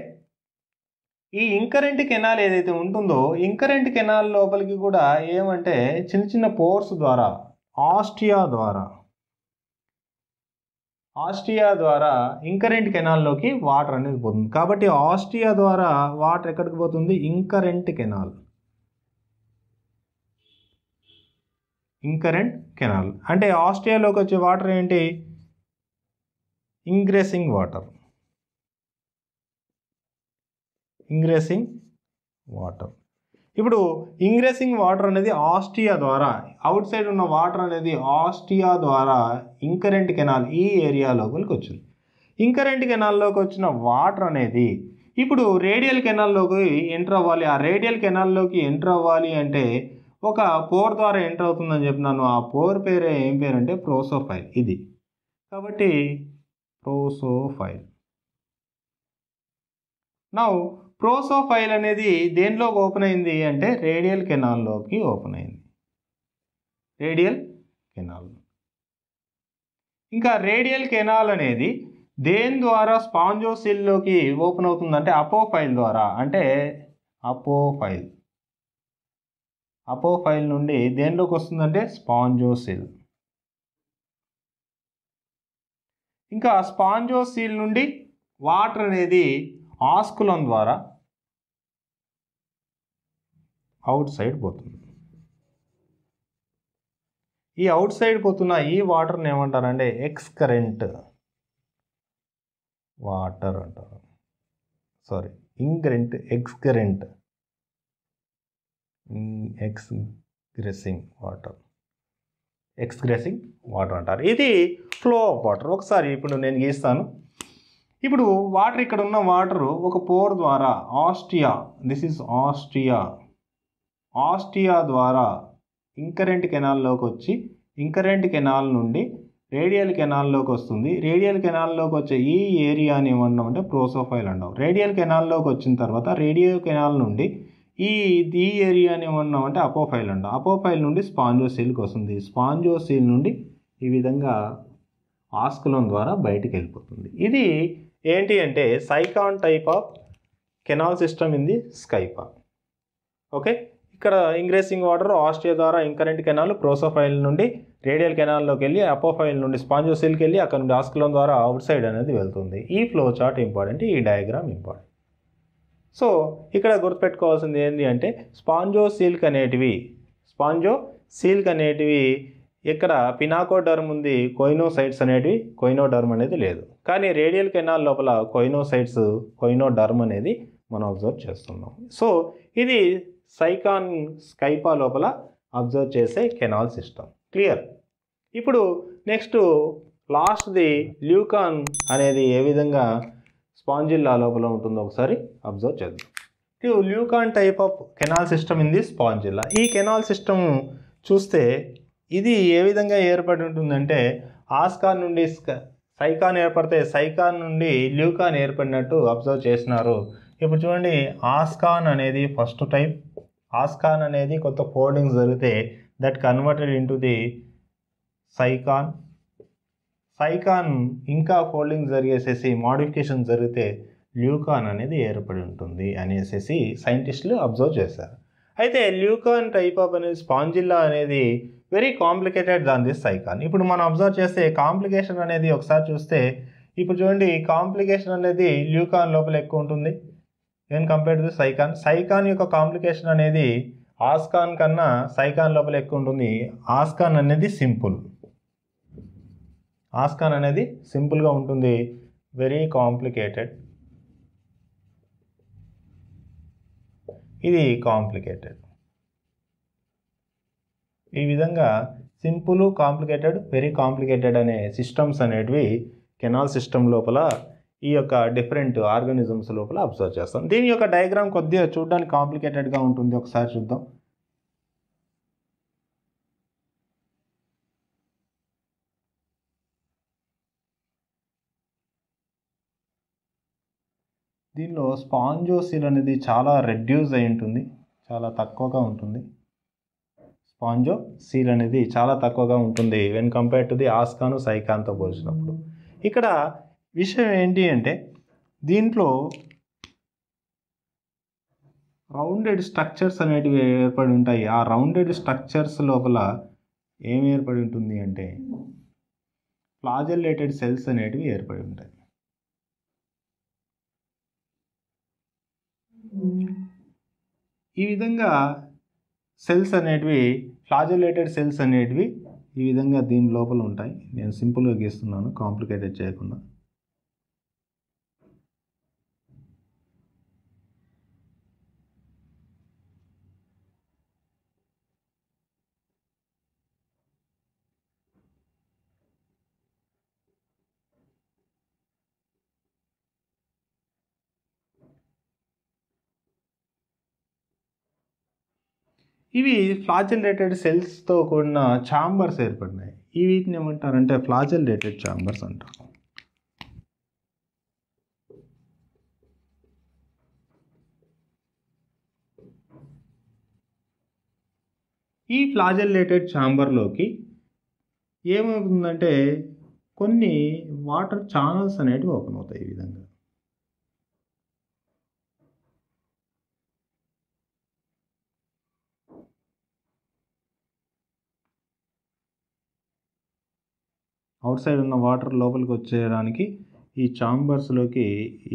ఈ ఇంకరెంట్ కెనాల్ ఏదైతే ఉంటుందో ఇంకరెంట్ కెనాల్ లోపలికి కూడా ఏమంటే చిన్న చిన్న పోర్స్ ద్వారా ఆస్ట్రియా ద్వారా ఆస్ట్రియా ద్వారా ఇంకరెంట్ కెనాల్లోకి వాటర్ అనేది పోతుంది కాబట్టి ఆస్ట్రియా ద్వారా వాటర్ ఎక్కడికి పోతుంది ఇంకరెంట్ కెనాల్ ఇంకరెంట్ కెనాల్ అంటే ఆస్ట్రియాలోకి వచ్చే వాటర్ ఏంటి ఇంగ్రెసింగ్ వాటర్ ఇంగ్రేసింగ్ వాటర్ ఇప్పుడు ఇంగ్రేసింగ్ వాటర్ అనేది ఆస్ట్రియా ద్వారా అవుట్ సైడ్ ఉన్న వాటర్ అనేది ఆస్ట్రియా ద్వారా ఇంకరెంట్ కెనాల్ ఈ ఏరియా లోపలికి వచ్చింది ఇంకరెంట్ కెనాల్లోకి వచ్చిన వాటర్ అనేది ఇప్పుడు రేడియల్ కెనాల్లోకి ఎంటర్ అవ్వాలి ఆ రేడియల్ కెనాల్లోకి ఎంటర్ అవ్వాలి అంటే ఒక పోర్ ద్వారా ఎంటర్ అవుతుందని చెప్పినాను ఆ పోర్ పేరే ఏం పేరు అంటే ప్రోసోఫైల్ ఇది కాబట్టి ప్రోసోఫైల్ నౌ ప్రోసోఫైల్ అనేది దేనిలోకి ఓపెన్ అయింది అంటే రేడియల్ కెనాల్లోకి ఓపెన్ అయింది రేడియల్ కెనాల్ ఇంకా రేడియల్ కెనాల్ అనేది దేని ద్వారా స్పాంజోసిల్లోకి ఓపెన్ అవుతుంది అపో అపోఫైల్ ద్వారా అంటే అపోఫైల్ అపోఫైల్ నుండి దేనిలోకి వస్తుందంటే స్పాంజోసిల్ ఇంకా స్పాంజోసిల్ నుండి వాటర్ అనేది ఆస్కులం ద్వారా అవుట్ సైడ్ పోతుంది ఈ అవుట్ సైడ్ పోతున్న ఈ వాటర్ని ఏమంటారంటే ఎక్స్ కరెంట్ వాటర్ అంటారు సారీ ఇంకరెంట్ ఎక్స్కరెంట్ గ్రెసింగ్ వాటర్ ఎక్స్గ్రెసింగ్ వాటర్ అంటారు ఇది ఫ్లో ఆఫ్ వాటర్ ఒకసారి ఇప్పుడు నేను గీస్తాను ఇప్పుడు వాటర్ ఇక్కడ ఉన్న వాటర్ ఒక పోర్ ద్వారా ostia this is ostia ostia ద్వారా ఇంకరెంట్ కెనాల్లోకి వచ్చి ఇంకరెంట్ కెనాల్ నుండి రేడియల్ కెనాల్లోకి వస్తుంది రేడియల్ కెనాల్లోకి వచ్చే ఈ ఏరియాని అంటే ప్రోసోఫైల్ అంటాం రేడియల్ కెనాల్లోకి వచ్చిన తర్వాత రేడియో కెనాల్ నుండి ఈ ఈ ఏరియాని అంటే అపోఫైల్ అంటాం అపోఫైల్ నుండి స్పాంజోసీల్కి వస్తుంది స్పాంజోసీల్ నుండి ఈ విధంగా ఆస్కులం ద్వారా బయటికి వెళ్ళిపోతుంది ఇది ఏంటి అంటే sycon type of canal system in the Scypha okay ఇక్కడ ఇంగ్రేసింగ్ వాటర్ ఆస్ట్రియా ద్వారా ఇంకరెంట్ కెనాల్ ప్రోసోఫైల్ నుండి రేడియల్ కెనాల్లోకి వెళ్ళి అపోఫైల్ నుండి స్పాంజోసిల్కి వెళ్ళి అక్కడ నుండి ఆస్కలం ద్వారా అవుట్ సైడ్ అనేది వెళ్తుంది ఈ ఫ్లో చార్ట్ ఇంపార్టెంట్ ఈ డయాగ్రామ్ ఇంపార్టెంట్ సో ఇక్కడ గుర్తుపెట్టుకోవాల్సింది ఏంటి అంటే స్పాంజో అనేటివి స్పాంజో సిల్క్ అనేటివి ఇక్కడ పినాకోడర్మ్ ఉంది కోయినోసైట్స్ అనేటివి డర్మ్ అనేది లేదు కానీ రేడియల్ కెనాల్ లోపల కోయినోసైట్స్ డర్మ్ అనేది మనం అబ్జర్వ్ చేస్తున్నాం సో ఇది సైకాన్ స్కైపా లోపల అబ్జర్వ్ చేసే కెనాల్ సిస్టమ్ క్లియర్ ఇప్పుడు నెక్స్ట్ లాస్ట్ది ల్యూకాన్ అనేది ఏ విధంగా స్పాంజిల్లా లోపల ఉంటుందో ఒకసారి అబ్జర్వ్ చేద్దాం leucon type of canal system in the Spongilla ఈ కెనాల్ సిస్టమ్ చూస్తే ఇది ఏ విధంగా ఏర్పడి ఉంటుందంటే ఆస్కాన్ నుండి సైకాన్ ఏర్పడితే సైకాన్ నుండి ల్యూకాన్ ఏర్పడినట్టు అబ్జర్వ్ చేసినారు ఇప్పుడు చూడండి ఆస్కాన్ అనేది ఫస్ట్ టైప్ ఆస్కాన్ అనేది కొత్త ఫోల్డింగ్ జరిగితే that converted to the sycon sycon ఇంకా ఫోల్డింగ్ జరిగేసేసి మాడిఫికేషన్ జరిగితే ల్యూకాన్ అనేది ఏర్పడి ఉంటుంది అనేసేసి సైంటిస్టులు అబ్జర్వ్ చేశారు అయితే ల్యూకాన్ టైప్ ఆఫ్ అనేది స్పాంజిల్లా అనేది very complicated than this sycon ఇప్పుడు మనం అబ్జర్వ్ చేస్తే కాంప్లికేషన్ అనేది ఒకసారి చూస్తే ఇప్పుడు చూడండి కాంప్లికేషన్ అనేది ల్యూకాన్ లోపల ఎక్కువ ఉంటుంది even compare to sycon sycon యొక్క కాంప్లికేషన్ అనేది ఆస్కాన్ కన్నా సైకాన్ లోపల ఎక్కువ ఉంటుంది ఆస్కాన్ అనేది సింపుల్ ఆస్కాన్ అనేది సింపుల్గా ఉంటుంది వెరీ కాంప్లికేటెడ్ ఇది కాంప్లికేటెడ్ ఈ విధంగా సింపుల్ కాంప్లికేటెడ్ వెరీ కాంప్లికేటెడ్ అనే సిస్టమ్స్ అనేటివి కెనాల్ సిస్టమ్ లోపల ఈ యొక్క డిఫరెంట్ ఆర్గానిజమ్స్ లోపల అబ్జర్వ్ చేస్తాం దీని యొక్క డయాగ్రామ్ కొద్దిగా చూడడానికి కాంప్లికేటెడ్గా ఉంటుంది ఒకసారి చూద్దాం దీనిలో స్పాంజోసిల్ అనేది చాలా రెడ్యూస్ అయి ఉంటుంది చాలా తక్కువగా ఉంటుంది స్పాంజో సీల్ అనేది చాలా తక్కువగా ఉంటుంది when compare to the ascon సైకాన్తో పోల్చినప్పుడు ఇక్కడ విషయం ఏంటి అంటే దీంట్లో రౌండెడ్ స్ట్రక్చర్స్ అనేటివి ఏర్పడి ఉంటాయి ఆ రౌండెడ్ స్ట్రక్చర్స్ లోపల ఏం ఏర్పడి ఉంటుంది అంటే ఫ్లాజెలేటెడ్ సెల్స్ అనేటివి ఏర్పడి ఉంటాయి ఈ విధంగా సెల్స్ అనేటివి ఫ్లాజులేటెడ్ సెల్స్ అనేటివి ఈ విధంగా దీని లోపల ఉంటాయి నేను సింపుల్గా గీస్తున్నాను కాంప్లికేటెడ్ చేయకుండా ఇవి ఫ్లాజిలేటెడ్ సెల్స్తో కూడిన ఛాంబర్స్ ఏర్పడినాయి ఈ వీటిని ఏమంటారంటే ఫ్లాజిలేటెడ్ ఛాంబర్స్ అంటారు ఈ ఫ్లాజిలేటెడ్ ఛాంబర్లోకి ఏమవుతుందంటే కొన్ని వాటర్ ఛానల్స్ అనేటివి ఓపెన్ అవుతాయి ఈ విధంగా అవుట్ సైడ్ ఉన్న వాటర్ లోపలికి వచ్చేయడానికి ఈ చాంబర్స్లోకి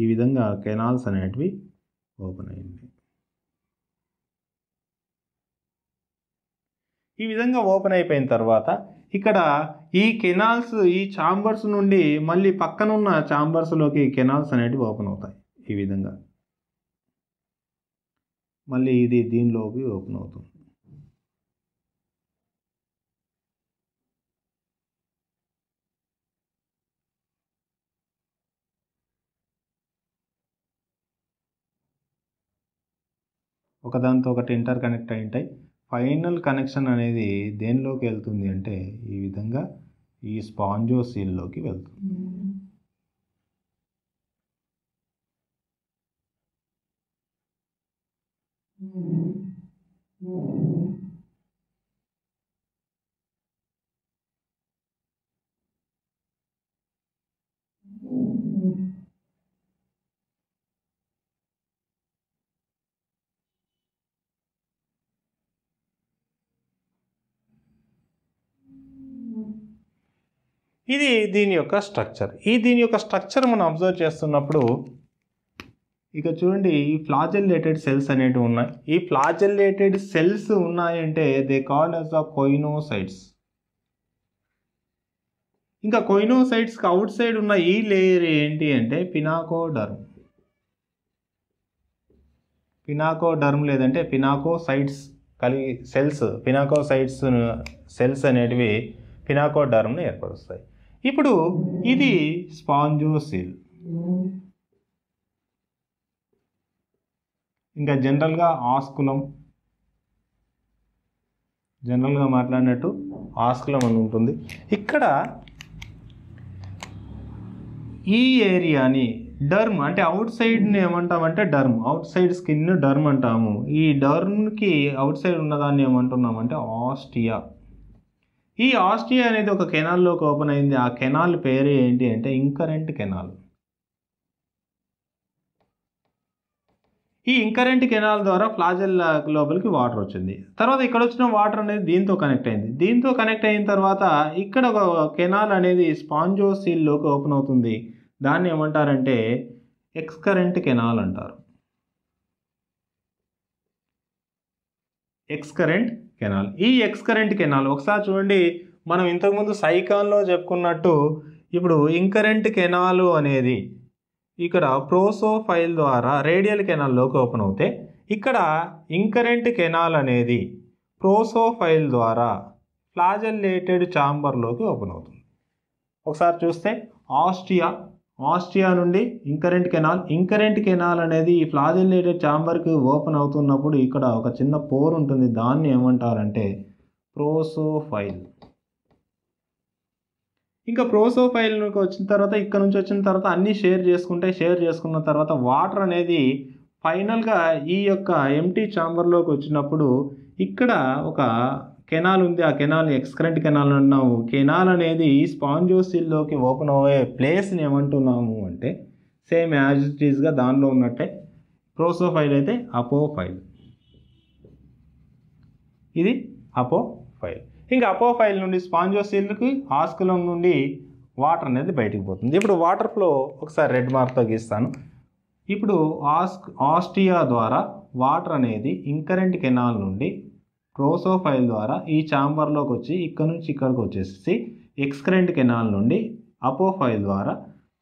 ఈ విధంగా కెనాల్స్ అనేటివి ఓపెన్ అయ్యింది ఈ విధంగా ఓపెన్ అయిపోయిన తర్వాత ఇక్కడ ఈ కెనాల్స్ ఈ చాంబర్స్ నుండి మళ్ళీ పక్కనున్న చాంబర్స్లోకి కెనాల్స్ అనేటివి ఓపెన్ అవుతాయి ఈ విధంగా మళ్ళీ ఇది దీనిలోకి ఓపెన్ అవుతుంది ఒకదానితో ఒకటి ఇంటర్ కనెక్ట్ అయి ఉంటాయి ఫైనల్ కనెక్షన్ అనేది దేనిలోకి వెళ్తుంది అంటే ఈ విధంగా ఈ స్పాంజో సీల్లోకి వెళ్తుంది Mm-hmm. ఇది దీని యొక్క స్ట్రక్చర్ ఈ దీని యొక్క స్ట్రక్చర్ మనం అబ్జర్వ్ చేస్తున్నప్పుడు ఇక చూడండి ఈ ఫ్లాజెల్లేటెడ్ సెల్స్ అనేటివి ఉన్నాయి ఈ ఫ్లాజెల్లేటెడ్ సెల్స్ ఉన్నాయంటే they call as the choanocytes ఇంకా కొయినోసైట్స్కి అవుట్ సైడ్ ఉన్న ఈ లేయర్ ఏంటి అంటే పినాకోడర్మ్ పినాకోడర్మ్ లేదంటే పినాకోసైట్స్ కలిగి సెల్స్ పినాకోసైట్స్ సెల్స్ అనేటివి పినాకోడర్మ్ని ఏర్పరుస్తాయి ఇప్పుడు ఇది స్పాంజోసిల్ ఇంకా జనరల్గా ఆస్కులం జనరల్గా మాట్లాడినట్టు ఆస్కులం అని ఉంటుంది ఇక్కడ ఈ ఏరియాని డర్మ్ అంటే అవుట్ సైడ్ని ఏమంటామంటే derm outside skin derm అంటాము ఈ డర్మ్కి అవుట్ సైడ్ ఉన్నదాన్ని ఏమంటున్నామంటే ఆస్టియా ఈ ఆస్ట్రియా అనేది ఒక కెనాల్లోకి ఓపెన్ అయింది ఆ కెనాల్ పేరు ఏంటి అంటే ఇంకరెంట్ కెనాల్ ఈ ఇంకరెంట్ కెనాల్ ద్వారా ఫ్లాజల్ లోపలికి వాటర్ వచ్చింది తర్వాత ఇక్కడ వచ్చిన వాటర్ అనేది దీంతో కనెక్ట్ అయింది దీంతో కనెక్ట్ అయిన తర్వాత ఇక్కడ ఒక కెనాల్ అనేది స్పాంజో సీల్లోకి ఓపెన్ అవుతుంది దాన్ని ఏమంటారంటే ఎక్స్కరెంట్ కెనాల్ అంటారు ఎక్స్కరెంట్ కెనాల్ ఈ ఎక్స్ కరెంట్ కెనాల్ ఒకసారి చూడండి మనం ఇంతకుముందు సైకాన్లో చెప్పుకున్నట్టు ఇప్పుడు ఇంకరెంట్ కెనాలు అనేది ఇక్కడ ప్రోసోఫైల్ ద్వారా రేడియల్ కెనాల్లోకి ఓపెన్ అవుతే ఇక్కడ ఇంకరెంట్ కెనాల్ అనేది ప్రోసోఫైల్ ద్వారా ఫ్లాజల్లేటెడ్ ఛాంబర్లోకి ఓపెన్ అవుతుంది ఒకసారి చూస్తే ఆస్ట్రియా ఆస్ట్రియా నుండి ఇంకరెంట్ కెనాల్ ఇంకరెంట్ కెనాల్ అనేది ఈ ఫ్లాజిలేటెడ్ ఛాంబర్కి ఓపెన్ అవుతున్నప్పుడు ఇక్కడ ఒక చిన్న పోర్ ఉంటుంది దాన్ని ఏమంటారంటే ప్రోసోఫైల్ ఇంకా ప్రోసోఫైల్కి వచ్చిన తర్వాత ఇక్కడ నుంచి వచ్చిన తర్వాత అన్నీ షేర్ చేసుకుంటే షేర్ చేసుకున్న తర్వాత వాటర్ అనేది ఫైనల్గా ఈ యొక్క ఎంటీ ఛాంబర్లోకి వచ్చినప్పుడు ఇక్కడ ఒక కెనాల్ ఉంది ఆ కెనాల్ ఎక్స్కరెంట్ కెనాల్ అంటున్నాము కెనాల్ అనేది స్పాంజోసిల్లోకి ఓపెన్ అయ్యే ప్లేస్ని ఏమంటున్నాము అంటే సేమ్ యాజ్ ఇట్ ఈస్గా దానిలో ఉన్నట్టే ప్రోసోఫైల్ అయితే అపో ఫైల్ ఇది అపో ఫైల్ ఇంకా అపో ఫైల్ నుండి స్పాంజోసిల్కి ఆస్కులం నుండి వాటర్ అనేది బయటికి పోతుంది ఇప్పుడు వాటర్ ఫ్లో ఒకసారి రెడ్ మార్క్తో గీస్తాను ఇప్పుడు ఆస్క్ ఆస్ట్రియా ద్వారా వాటర్ అనేది ఇంకరెంట్ కెనాల్ నుండి క్రోసోఫైల్ ద్వారా ఈ ఛాంబర్లోకి వచ్చి ఇక్కడ నుంచి ఇక్కడికి వచ్చేసి ఎక్స్క్రెంట్ కెనాల్ నుండి అపోఫైల్ ద్వారా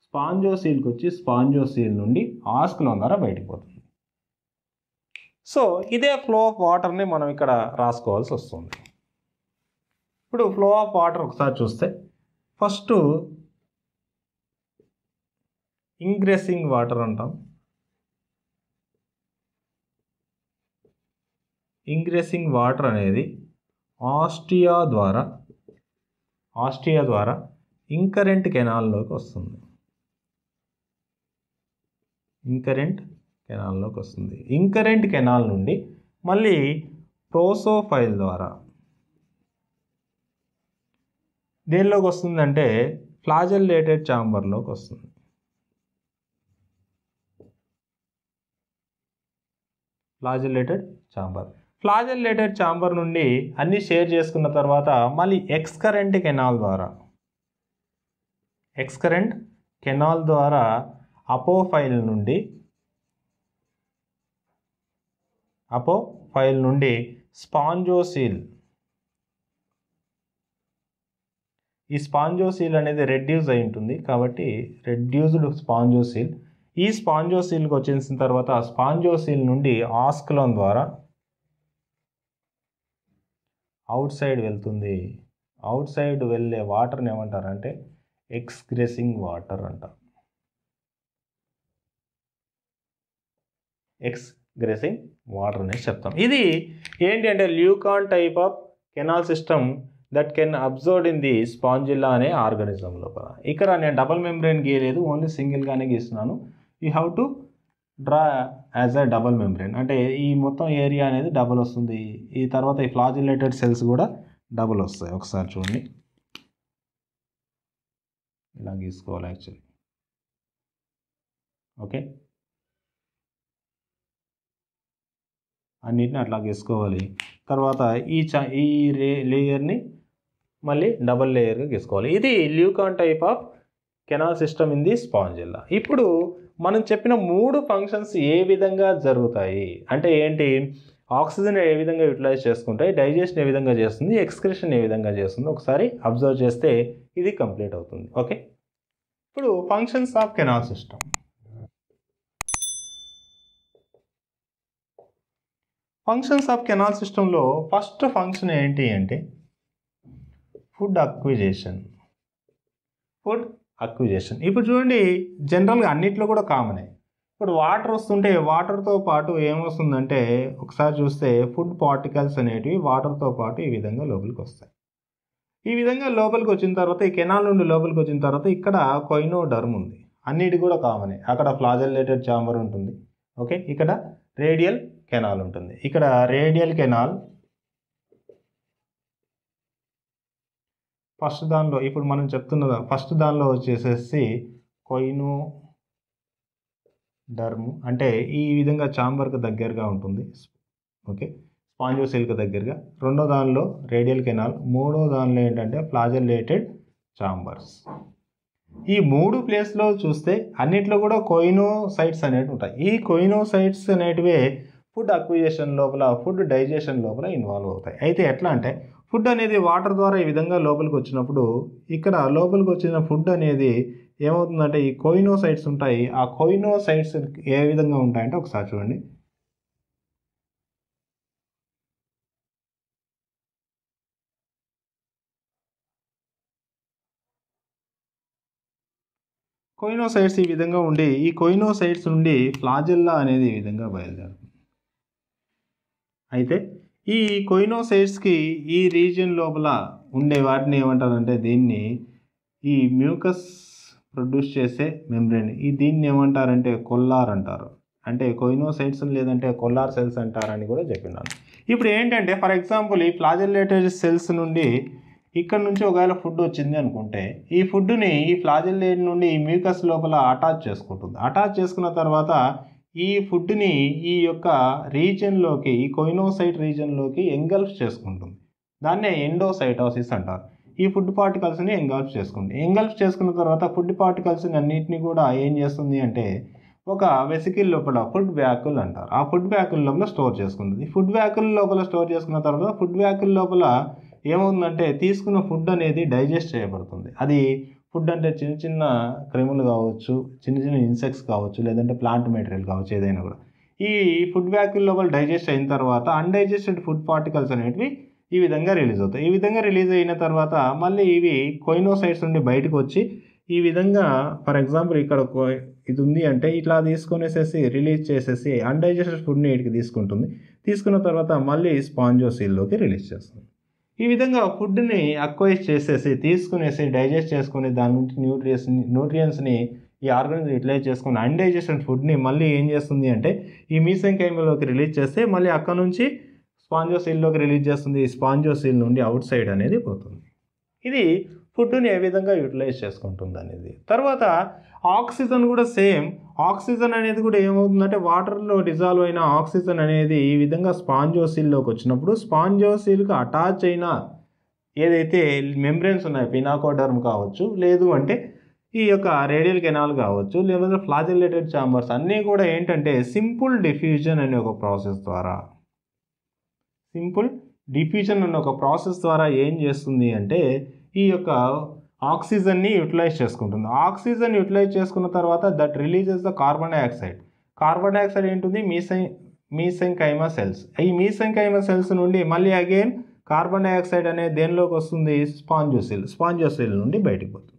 స్పాంజోసీల్కి వచ్చి స్పాంజోసీల్ నుండి ఆస్క్లోన్ ద్వారా బయటకు పోతుంది సో ఇదే ఫ్లో ఆఫ్ వాటర్ని మనం ఇక్కడ రాసుకోవాల్సి వస్తుంది ఇప్పుడు ఫ్లో ఆఫ్ వాటర్ ఒకసారి చూస్తే ఫస్ట్ ఇంగ్రెసింగ్ వాటర్ అంటాం ఇంక్రీసింగ్ వాటర్ అనేది ఆస్ట్రియా ద్వారా ఆస్ట్రియా ద్వారా ఇంకరెంట్ కెనాల్లోకి వస్తుంది ఇంకరెంట్ కెనాల్లోకి వస్తుంది ఇంకరెంట్ కెనాల్ నుండి మళ్ళీ ప్రోసోఫైల్ ద్వారా దేనిలోకి వస్తుందంటే ఫ్లాజల్లేటెడ్ ఛాంబర్లోకి వస్తుంది ఫ్లాజులేటెడ్ ఛాంబర్ ఫ్లాజెల్లేటెడ్ ఛాంబర్ నుండి అన్నీ షేర్ చేసుకున్న తర్వాత మళ్ళీ ఎక్స్కరెంట్ కెనాల్ ద్వారా ఎక్స్కరెంట్ కెనాల్ ద్వారా అపో ఫైల్ నుండి అపో ఫైల్ నుండి స్పాంజోసీల్ ఈ స్పాంజోసీల్ అనేది రెడ్యూస్ అయి ఉంటుంది కాబట్టి రెడ్యూస్డ్ స్పాంజోసీల్ ఈ స్పాంజోసీల్కి వచ్చేసిన తర్వాత స్పాంజోసీల్ నుండి ఆస్క్లోన్ ద్వారా అవుట్ సైడ్ వెళ్తుంది అవుట్ సైడ్ వెళ్ళే వాటర్ని ఏమంటారంటే ఎక్స్గ్రెసింగ్ వాటర్ అంటారు ఎక్స్గ్రెసింగ్ వాటర్ అనేసి చెప్తాం ఇది ఏంటి అంటే leucon type of canal system that can observed in the Spongilla అనే ఆర్గానిజం లోపల ఇక్కడ నేను డబల్ మెంబ్రెయిన్ గీయలేదు ఓన్లీ సింగిల్గానే గీస్తున్నాను you have to draw as a double membrane అంటే ఈ మొత్తం ఏరియా అనేది డబల్ వస్తుంది ఈ తర్వాత ఈ ఫ్లాజిలేటెడ్ సెల్స్ కూడా డబల్ వస్తాయి ఒకసారి చూడండి ఇలా గీసుకోవాలి యాక్చువల్లీ ఓకే అన్నిటిని అట్లా గీసుకోవాలి తర్వాత ఈ చా ఈ లే లేయర్ని మళ్ళీ డబల్ లేయర్గా గీసుకోవాలి ఇది leucon type of canal system in the Spongilla ఇప్పుడు మనం చెప్పిన మూడు ఫంక్షన్స్ ఏ విధంగా జరుగుతాయి అంటే ఏంటి ఆక్సిజన్ ఏ విధంగా యూటిలైజ్ చేసుకుంటాయి డైజెషన్ ఏ విధంగా చేస్తుంది ఎక్స్క్రిషన్ ఏ విధంగా చేస్తుంది ఒకసారి అబ్జర్వ్ చేస్తే ఇది కంప్లీట్ అవుతుంది ఓకే ఇప్పుడు functions of canal system functions of canal సిస్టంలో ఫస్ట్ ఫంక్షన్ ఏంటి అంటే ఫుడ్ అక్విజేషన్ ఫుడ్ అక్విజేషన్ ఇప్పుడు చూడండి జనరల్గా అన్నింటిలో కూడా కామనే ఇప్పుడు వాటర్ వస్తుంటే వాటర్తో పాటు ఏమొస్తుందంటే ఒకసారి చూస్తే ఫుడ్ పార్టికల్స్ అనేటివి వాటర్తో పాటు ఈ విధంగా లోపలికి వస్తాయి ఈ విధంగా లోపలికి వచ్చిన తర్వాత ఈ కెనాల్ నుండి లోపలికి వచ్చిన తర్వాత ఇక్కడ కొయినో డర్మ్ ఉంది అన్నిటి కూడా కామనే అక్కడ ఫ్లాజల్లేటెడ్ చాంబర్ ఉంటుంది ఓకే ఇక్కడ రేడియల్ కెనాల్ ఉంటుంది ఇక్కడ రేడియల్ కెనాల్ ఫస్ట్ దానిలో ఇప్పుడు మనం చెప్తున్న ఫస్ట్ దానిలో వచ్చేసేసి కొయిను డర్మ్ అంటే ఈ విధంగా చాంబర్కు దగ్గరగా ఉంటుంది ఓకే సిల్క్ దగ్గరగా రెండో దానిలో రేడియల్ కెనాల్ మూడో దానిలో ఏంటంటే ఫ్లాజల్లేటెడ్ చాంబర్స్ ఈ మూడు ప్లేస్లో చూస్తే అన్నిట్లో కూడా కొయినో సైట్స్ అనేటివి ఉంటాయి ఈ సైట్స్ అనేటివే ఫుడ్ అక్విజేషన్ లోపల ఫుడ్ డైజెషన్ లోపల ఇన్వాల్వ్ అవుతాయి అయితే ఎట్లా అంటే ఫుడ్ అనేది వాటర్ ద్వారా ఈ విధంగా లోపలికి వచ్చినప్పుడు ఇక్కడ లోపలికి వచ్చిన ఫుడ్ అనేది ఏమవుతుందంటే ఈ కోయినోసైట్స్ ఉంటాయి ఆ కోయినోసైట్స్ ఏ విధంగా ఉంటాయంటే ఒకసారి చూడండి కోయినోసైట్స్ ఈ విధంగా ఉండి ఈ కోయినోసైట్స్ నుండి ఫ్లాజెల్లా అనేది ఈ విధంగా బయలుదేరుతుంది అయితే ఈ కొయినోసైట్స్కి ఈ రీజియన్ లోపల ఉండే వాటిని ఏమంటారంటే దీన్ని ఈ మ్యూకస్ ప్రొడ్యూస్ చేసే మెమ్రైన్ ఈ దీన్ని ఏమంటారంటే కొల్లార్ అంటారు అంటే కొయినోసైట్స్ లేదంటే కొల్లార్ సెల్స్ అంటారని కూడా చెప్పినాను ఇప్పుడు ఏంటంటే ఫర్ ఎగ్జాంపుల్ ఈ ఫ్లాజెల్లేటెడ్ సెల్స్ నుండి ఇక్కడ నుంచి ఒకవేళ ఫుడ్ వచ్చింది అనుకుంటే ఈ ఫుడ్ని ఈ ఫ్లాజిలేట్ నుండి ఈ మ్యూకస్ లోపల అటాచ్ చేసుకుంటుంది అటాచ్ చేసుకున్న తర్వాత ఈ ఫుడ్ని ఈ యొక్క రీజన్లోకి ఈ కొయినోసైట్ రీజన్లోకి ఎంగల్ఫ్ చేసుకుంటుంది దాన్నే ఎండోసైటోసిస్ అంటారు ఈ ఫుడ్ పార్టికల్స్ని ఎంగల్ఫ్ చేసుకుంటుంది ఎంగల్ఫ్ చేసుకున్న తర్వాత ఫుడ్ పార్టికల్స్ని అన్నింటినీ కూడా ఏం చేస్తుంది అంటే ఒక వెసికిల్ లోపల ఫుడ్ వ్యాకుల్ అంటారు ఆ ఫుడ్ వ్యాకుల్ లోపల స్టోర్ చేసుకుంటుంది ఫుడ్ వ్యాకుల్ లోపల స్టోర్ చేసుకున్న తర్వాత ఫుడ్ వ్యాకుల్ లోపల ఏమవుతుందంటే తీసుకున్న ఫుడ్ అనేది డైజెస్ట్ చేయబడుతుంది అది ఫుడ్ అంటే చిన్న చిన్న క్రిములు కావచ్చు చిన్న చిన్న ఇన్సెక్ట్స్ కావచ్చు లేదంటే ప్లాంట్ మెటీరియల్ కావచ్చు ఏదైనా కూడా ఈ ఫుడ్ వ్యాక్యూల్ లోపల డైజెస్ట్ అయిన తర్వాత అన్డైజెస్టెడ్ ఫుడ్ పార్టికల్స్ అనేవి ఈ విధంగా రిలీజ్ అవుతాయి ఈ విధంగా రిలీజ్ అయిన తర్వాత మళ్ళీ ఇవి కొయినోసైడ్స్ నుండి బయటకు వచ్చి ఈ విధంగా ఫర్ ఎగ్జాంపుల్ ఇక్కడ ఇది ఉంది అంటే ఇట్లా తీసుకునేసేసి రిలీజ్ చేసేసి అన్డైజెస్టెడ్ ఫుడ్ని ఇటుకి తీసుకుంటుంది తీసుకున్న తర్వాత మళ్ళీ స్పాంజోసిల్లోకి రిలీజ్ చేస్తుంది ఈ విధంగా ఫుడ్ని అక్వైజ్ చేసేసి తీసుకునేసి డైజెస్ట్ చేసుకుని దాని నుంచి న్యూట్రియస్ న్యూట్రియన్స్ని ఈ ఆర్గానిజం యూటిలైజ్ చేసుకుని అన్డైజెషన్ ఫుడ్ని మళ్ళీ ఏం చేస్తుంది అంటే ఈ మీసెంకైమలోకి రిలీజ్ చేస్తే మళ్ళీ అక్కడ నుంచి స్పాంజోసీల్లోకి రిలీజ్ చేస్తుంది ఈ స్పాంజోసీల్ నుండి అవుట్ సైడ్ అనేది పోతుంది ఇది ఫుడ్ని ఏ విధంగా యూటిలైజ్ చేసుకుంటుంది అనేది తర్వాత ఆక్సిజన్ కూడా సేమ్ ఆక్సిజన్ అనేది కూడా ఏమవుతుందంటే వాటర్లో డిజాల్వ్ అయిన ఆక్సిజన్ అనేది ఈ విధంగా స్పాంజోసిల్లోకి వచ్చినప్పుడు స్పాంజోసిల్కి అటాచ్ అయిన ఏదైతే మెంబ్రెన్స్ ఉన్నాయి పినాకోడర్మ్ కావచ్చు లేదు అంటే ఈ యొక్క రేడియల్ కెనాల్ కావచ్చు లేకపోతే ఫ్లాజిలేటెడ్ ఛాంబర్స్ అన్నీ కూడా ఏంటంటే సింపుల్ డిఫ్యూజన్ అనే ఒక ప్రాసెస్ ద్వారా సింపుల్ డిఫ్యూజన్ అనే ఒక ప్రాసెస్ ద్వారా ఏం చేస్తుంది అంటే ఈ యొక్క ఆక్సిజన్ని యూటిలైజ్ చేసుకుంటుంది ఆక్సిజన్ యూటిలైజ్ చేసుకున్న తర్వాత that releases the carbon dioxide carbon dioxide ఏంటుంది మీసై మీసెంకైమా సెల్స్ ఈ మీసెంకైమా సెల్స్ నుండి మళ్ళీ అగైన్ కార్బన్ డైఆక్సైడ్ అనేది దేనిలోకి వస్తుంది స్పాంజోసిల్ స్పాంజోసిల్ నుండి బయటకు పోతుంది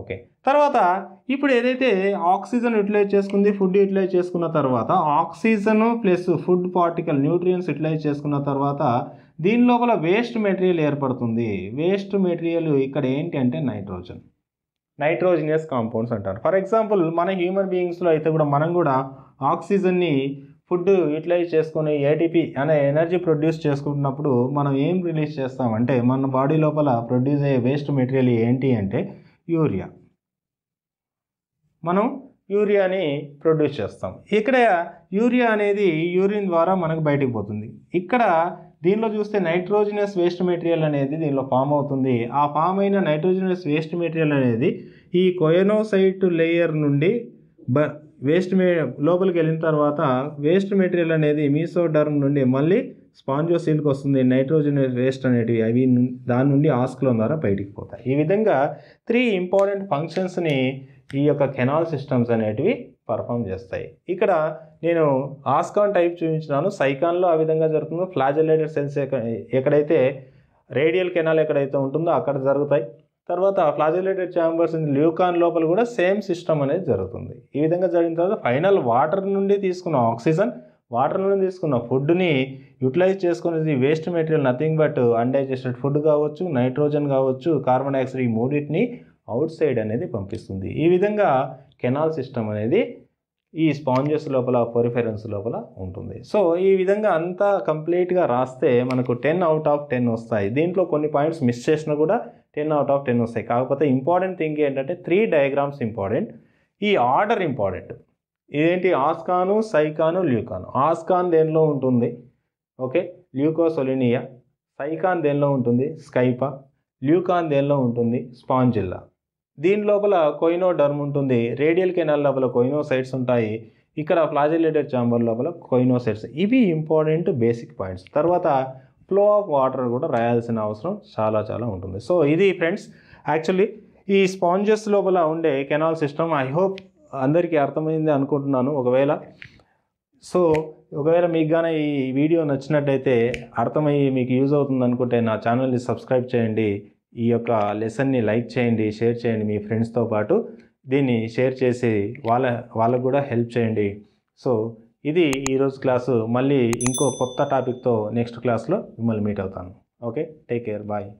ఓకే తర్వాత ఇప్పుడు ఏదైతే ఆక్సిజన్ యూటిలైజ్ చేసుకుంది ఫుడ్ యూటిలైజ్ చేసుకున్న తర్వాత oxygen plus food particle nutrients utilize చేసుకున్న తర్వాత దీని లోపల వేస్ట్ మెటీరియల్ ఏర్పడుతుంది వేస్ట్ మెటీరియల్ ఇక్కడ ఏంటి అంటే నైట్రోజన్ నైట్రోజినియస్ కాంపౌండ్స్ అంటారు ఫర్ ఎగ్జాంపుల్ మన హ్యూమన్ బీయింగ్స్లో అయితే కూడా మనం కూడా ఆక్సిజన్ని ఫుడ్ యూటిలైజ్ చేసుకుని ఏటీపీ అనే ఎనర్జీ ప్రొడ్యూస్ చేసుకుంటున్నప్పుడు మనం ఏం రిలీజ్ చేస్తామంటే మన బాడీ లోపల ప్రొడ్యూస్ అయ్యే వేస్ట్ మెటీరియల్ ఏంటి అంటే యూరియా మనం యూరియాని ప్రొడ్యూస్ చేస్తాం ఇక్కడ యూరియా అనేది యూరిన్ ద్వారా మనకు బయటకు పోతుంది ఇక్కడ దీనిలో చూస్తే నైట్రోజినస్ వేస్ట్ మెటీరియల్ అనేది దీనిలో ఫామ్ అవుతుంది ఆ ఫామ్ అయిన నైట్రోజినస్ వేస్ట్ మెటీరియల్ అనేది ఈ కొయనోసైట్ లేయర్ నుండి బ వేస్ట్ మే లోపలికి వెళ్ళిన తర్వాత వేస్ట్ మెటీరియల్ అనేది మీసో డర్మ్ నుండి మళ్ళీ స్పాంజోసీల్కి వస్తుంది నైట్రోజన్ వేస్ట్ అనేటివి అవి దాని నుండి ఆస్క్లోన్ ద్వారా బయటికి పోతాయి ఈ విధంగా త్రీ ఇంపార్టెంట్ ఫంక్షన్స్ని ఈ యొక్క కెనాల్ సిస్టమ్స్ అనేటివి పర్ఫామ్ చేస్తాయి ఇక్కడ నేను ఆస్కాన్ టైప్ చూపించినాను సైకాన్లో ఆ విధంగా జరుగుతుందో ఫ్లాజలేటెడ్ సెల్స్ ఎక్కడైతే రేడియల్ కెనాల్ ఎక్కడైతే ఉంటుందో అక్కడ జరుగుతాయి తర్వాత ఫ్లాజిలేటెడ్ ఛాంబర్స్ ల్యూకాన్ లోపల కూడా సేమ్ సిస్టమ్ అనేది జరుగుతుంది ఈ విధంగా జరిగిన తర్వాత ఫైనల్ వాటర్ నుండి తీసుకున్న ఆక్సిజన్ వాటర్ నుండి తీసుకున్న ఫుడ్ని యూటిలైజ్ చేసుకునేది waste material nothing but undigested food కావచ్చు నైట్రోజన్ కావచ్చు కార్బన్ డైఆక్సైడ్ ఈ మూడింటిని అవుట్ సైడ్ అనేది పంపిస్తుంది ఈ విధంగా కెనాల్ సిస్టమ్ అనేది ఈ స్పాంజెస్ లోపల పొరిఫెరెన్స్ లోపల ఉంటుంది సో ఈ విధంగా అంతా కంప్లీట్గా రాస్తే మనకు టెన్ అవుట్ ఆఫ్ టెన్ వస్తాయి దీంట్లో కొన్ని పాయింట్స్ మిస్ చేసినా కూడా టెన్ అవుట్ ఆఫ్ టెన్ వస్తాయి కాకపోతే ఇంపార్టెంట్ థింగ్ ఏంటంటే త్రీ డయాగ్రామ్స్ ఇంపార్టెంట్ ఈ ఆర్డర్ ఇంపార్టెంట్ ఇదేంటి ఆస్కాను సైకాను ల్యూకాను ఆస్కాన్ దేనిలో ఉంటుంది ఓకే ల్యూకోసొలినియా సైకాన్ దేనిలో ఉంటుంది స్కైపా ల్యూకాన్ దేనిలో ఉంటుంది స్పాంజిల్లా దీని లోపల కొయినో డర్మ్ ఉంటుంది రేడియల్ కెనాల్ లోపల సైట్స్ ఉంటాయి ఇక్కడ ఫ్లాజిలేటెడ్ ఛాంబర్ లోపల సైట్స్ ఇవి ఇంపార్టెంట్ బేసిక్ పాయింట్స్ తర్వాత ఫ్లో ఆఫ్ వాటర్ కూడా రాయాల్సిన అవసరం చాలా చాలా ఉంటుంది సో ఇది ఫ్రెండ్స్ యాక్చువల్లీ ఈ స్పాంజెస్ లోపల ఉండే కెనాల్ సిస్టమ్ ఐ హోప్ అందరికీ అర్థమైంది అనుకుంటున్నాను ఒకవేళ సో ఒకవేళ మీకు కానీ ఈ వీడియో నచ్చినట్టయితే అర్థమయ్యి మీకు యూజ్ అవుతుంది అనుకుంటే నా ఛానల్ని సబ్స్క్రైబ్ చేయండి ఈ యొక్క లెసన్ని లైక్ చేయండి షేర్ చేయండి మీ ఫ్రెండ్స్తో పాటు దీన్ని షేర్ చేసి వాళ్ళ వాళ్ళకు కూడా హెల్ప్ చేయండి సో ఇది ఈరోజు క్లాసు మళ్ళీ ఇంకో కొత్త టాపిక్తో నెక్స్ట్ క్లాస్లో మిమ్మల్ని మీట్ అవుతాను ఓకే టేక్ కేర్ బాయ్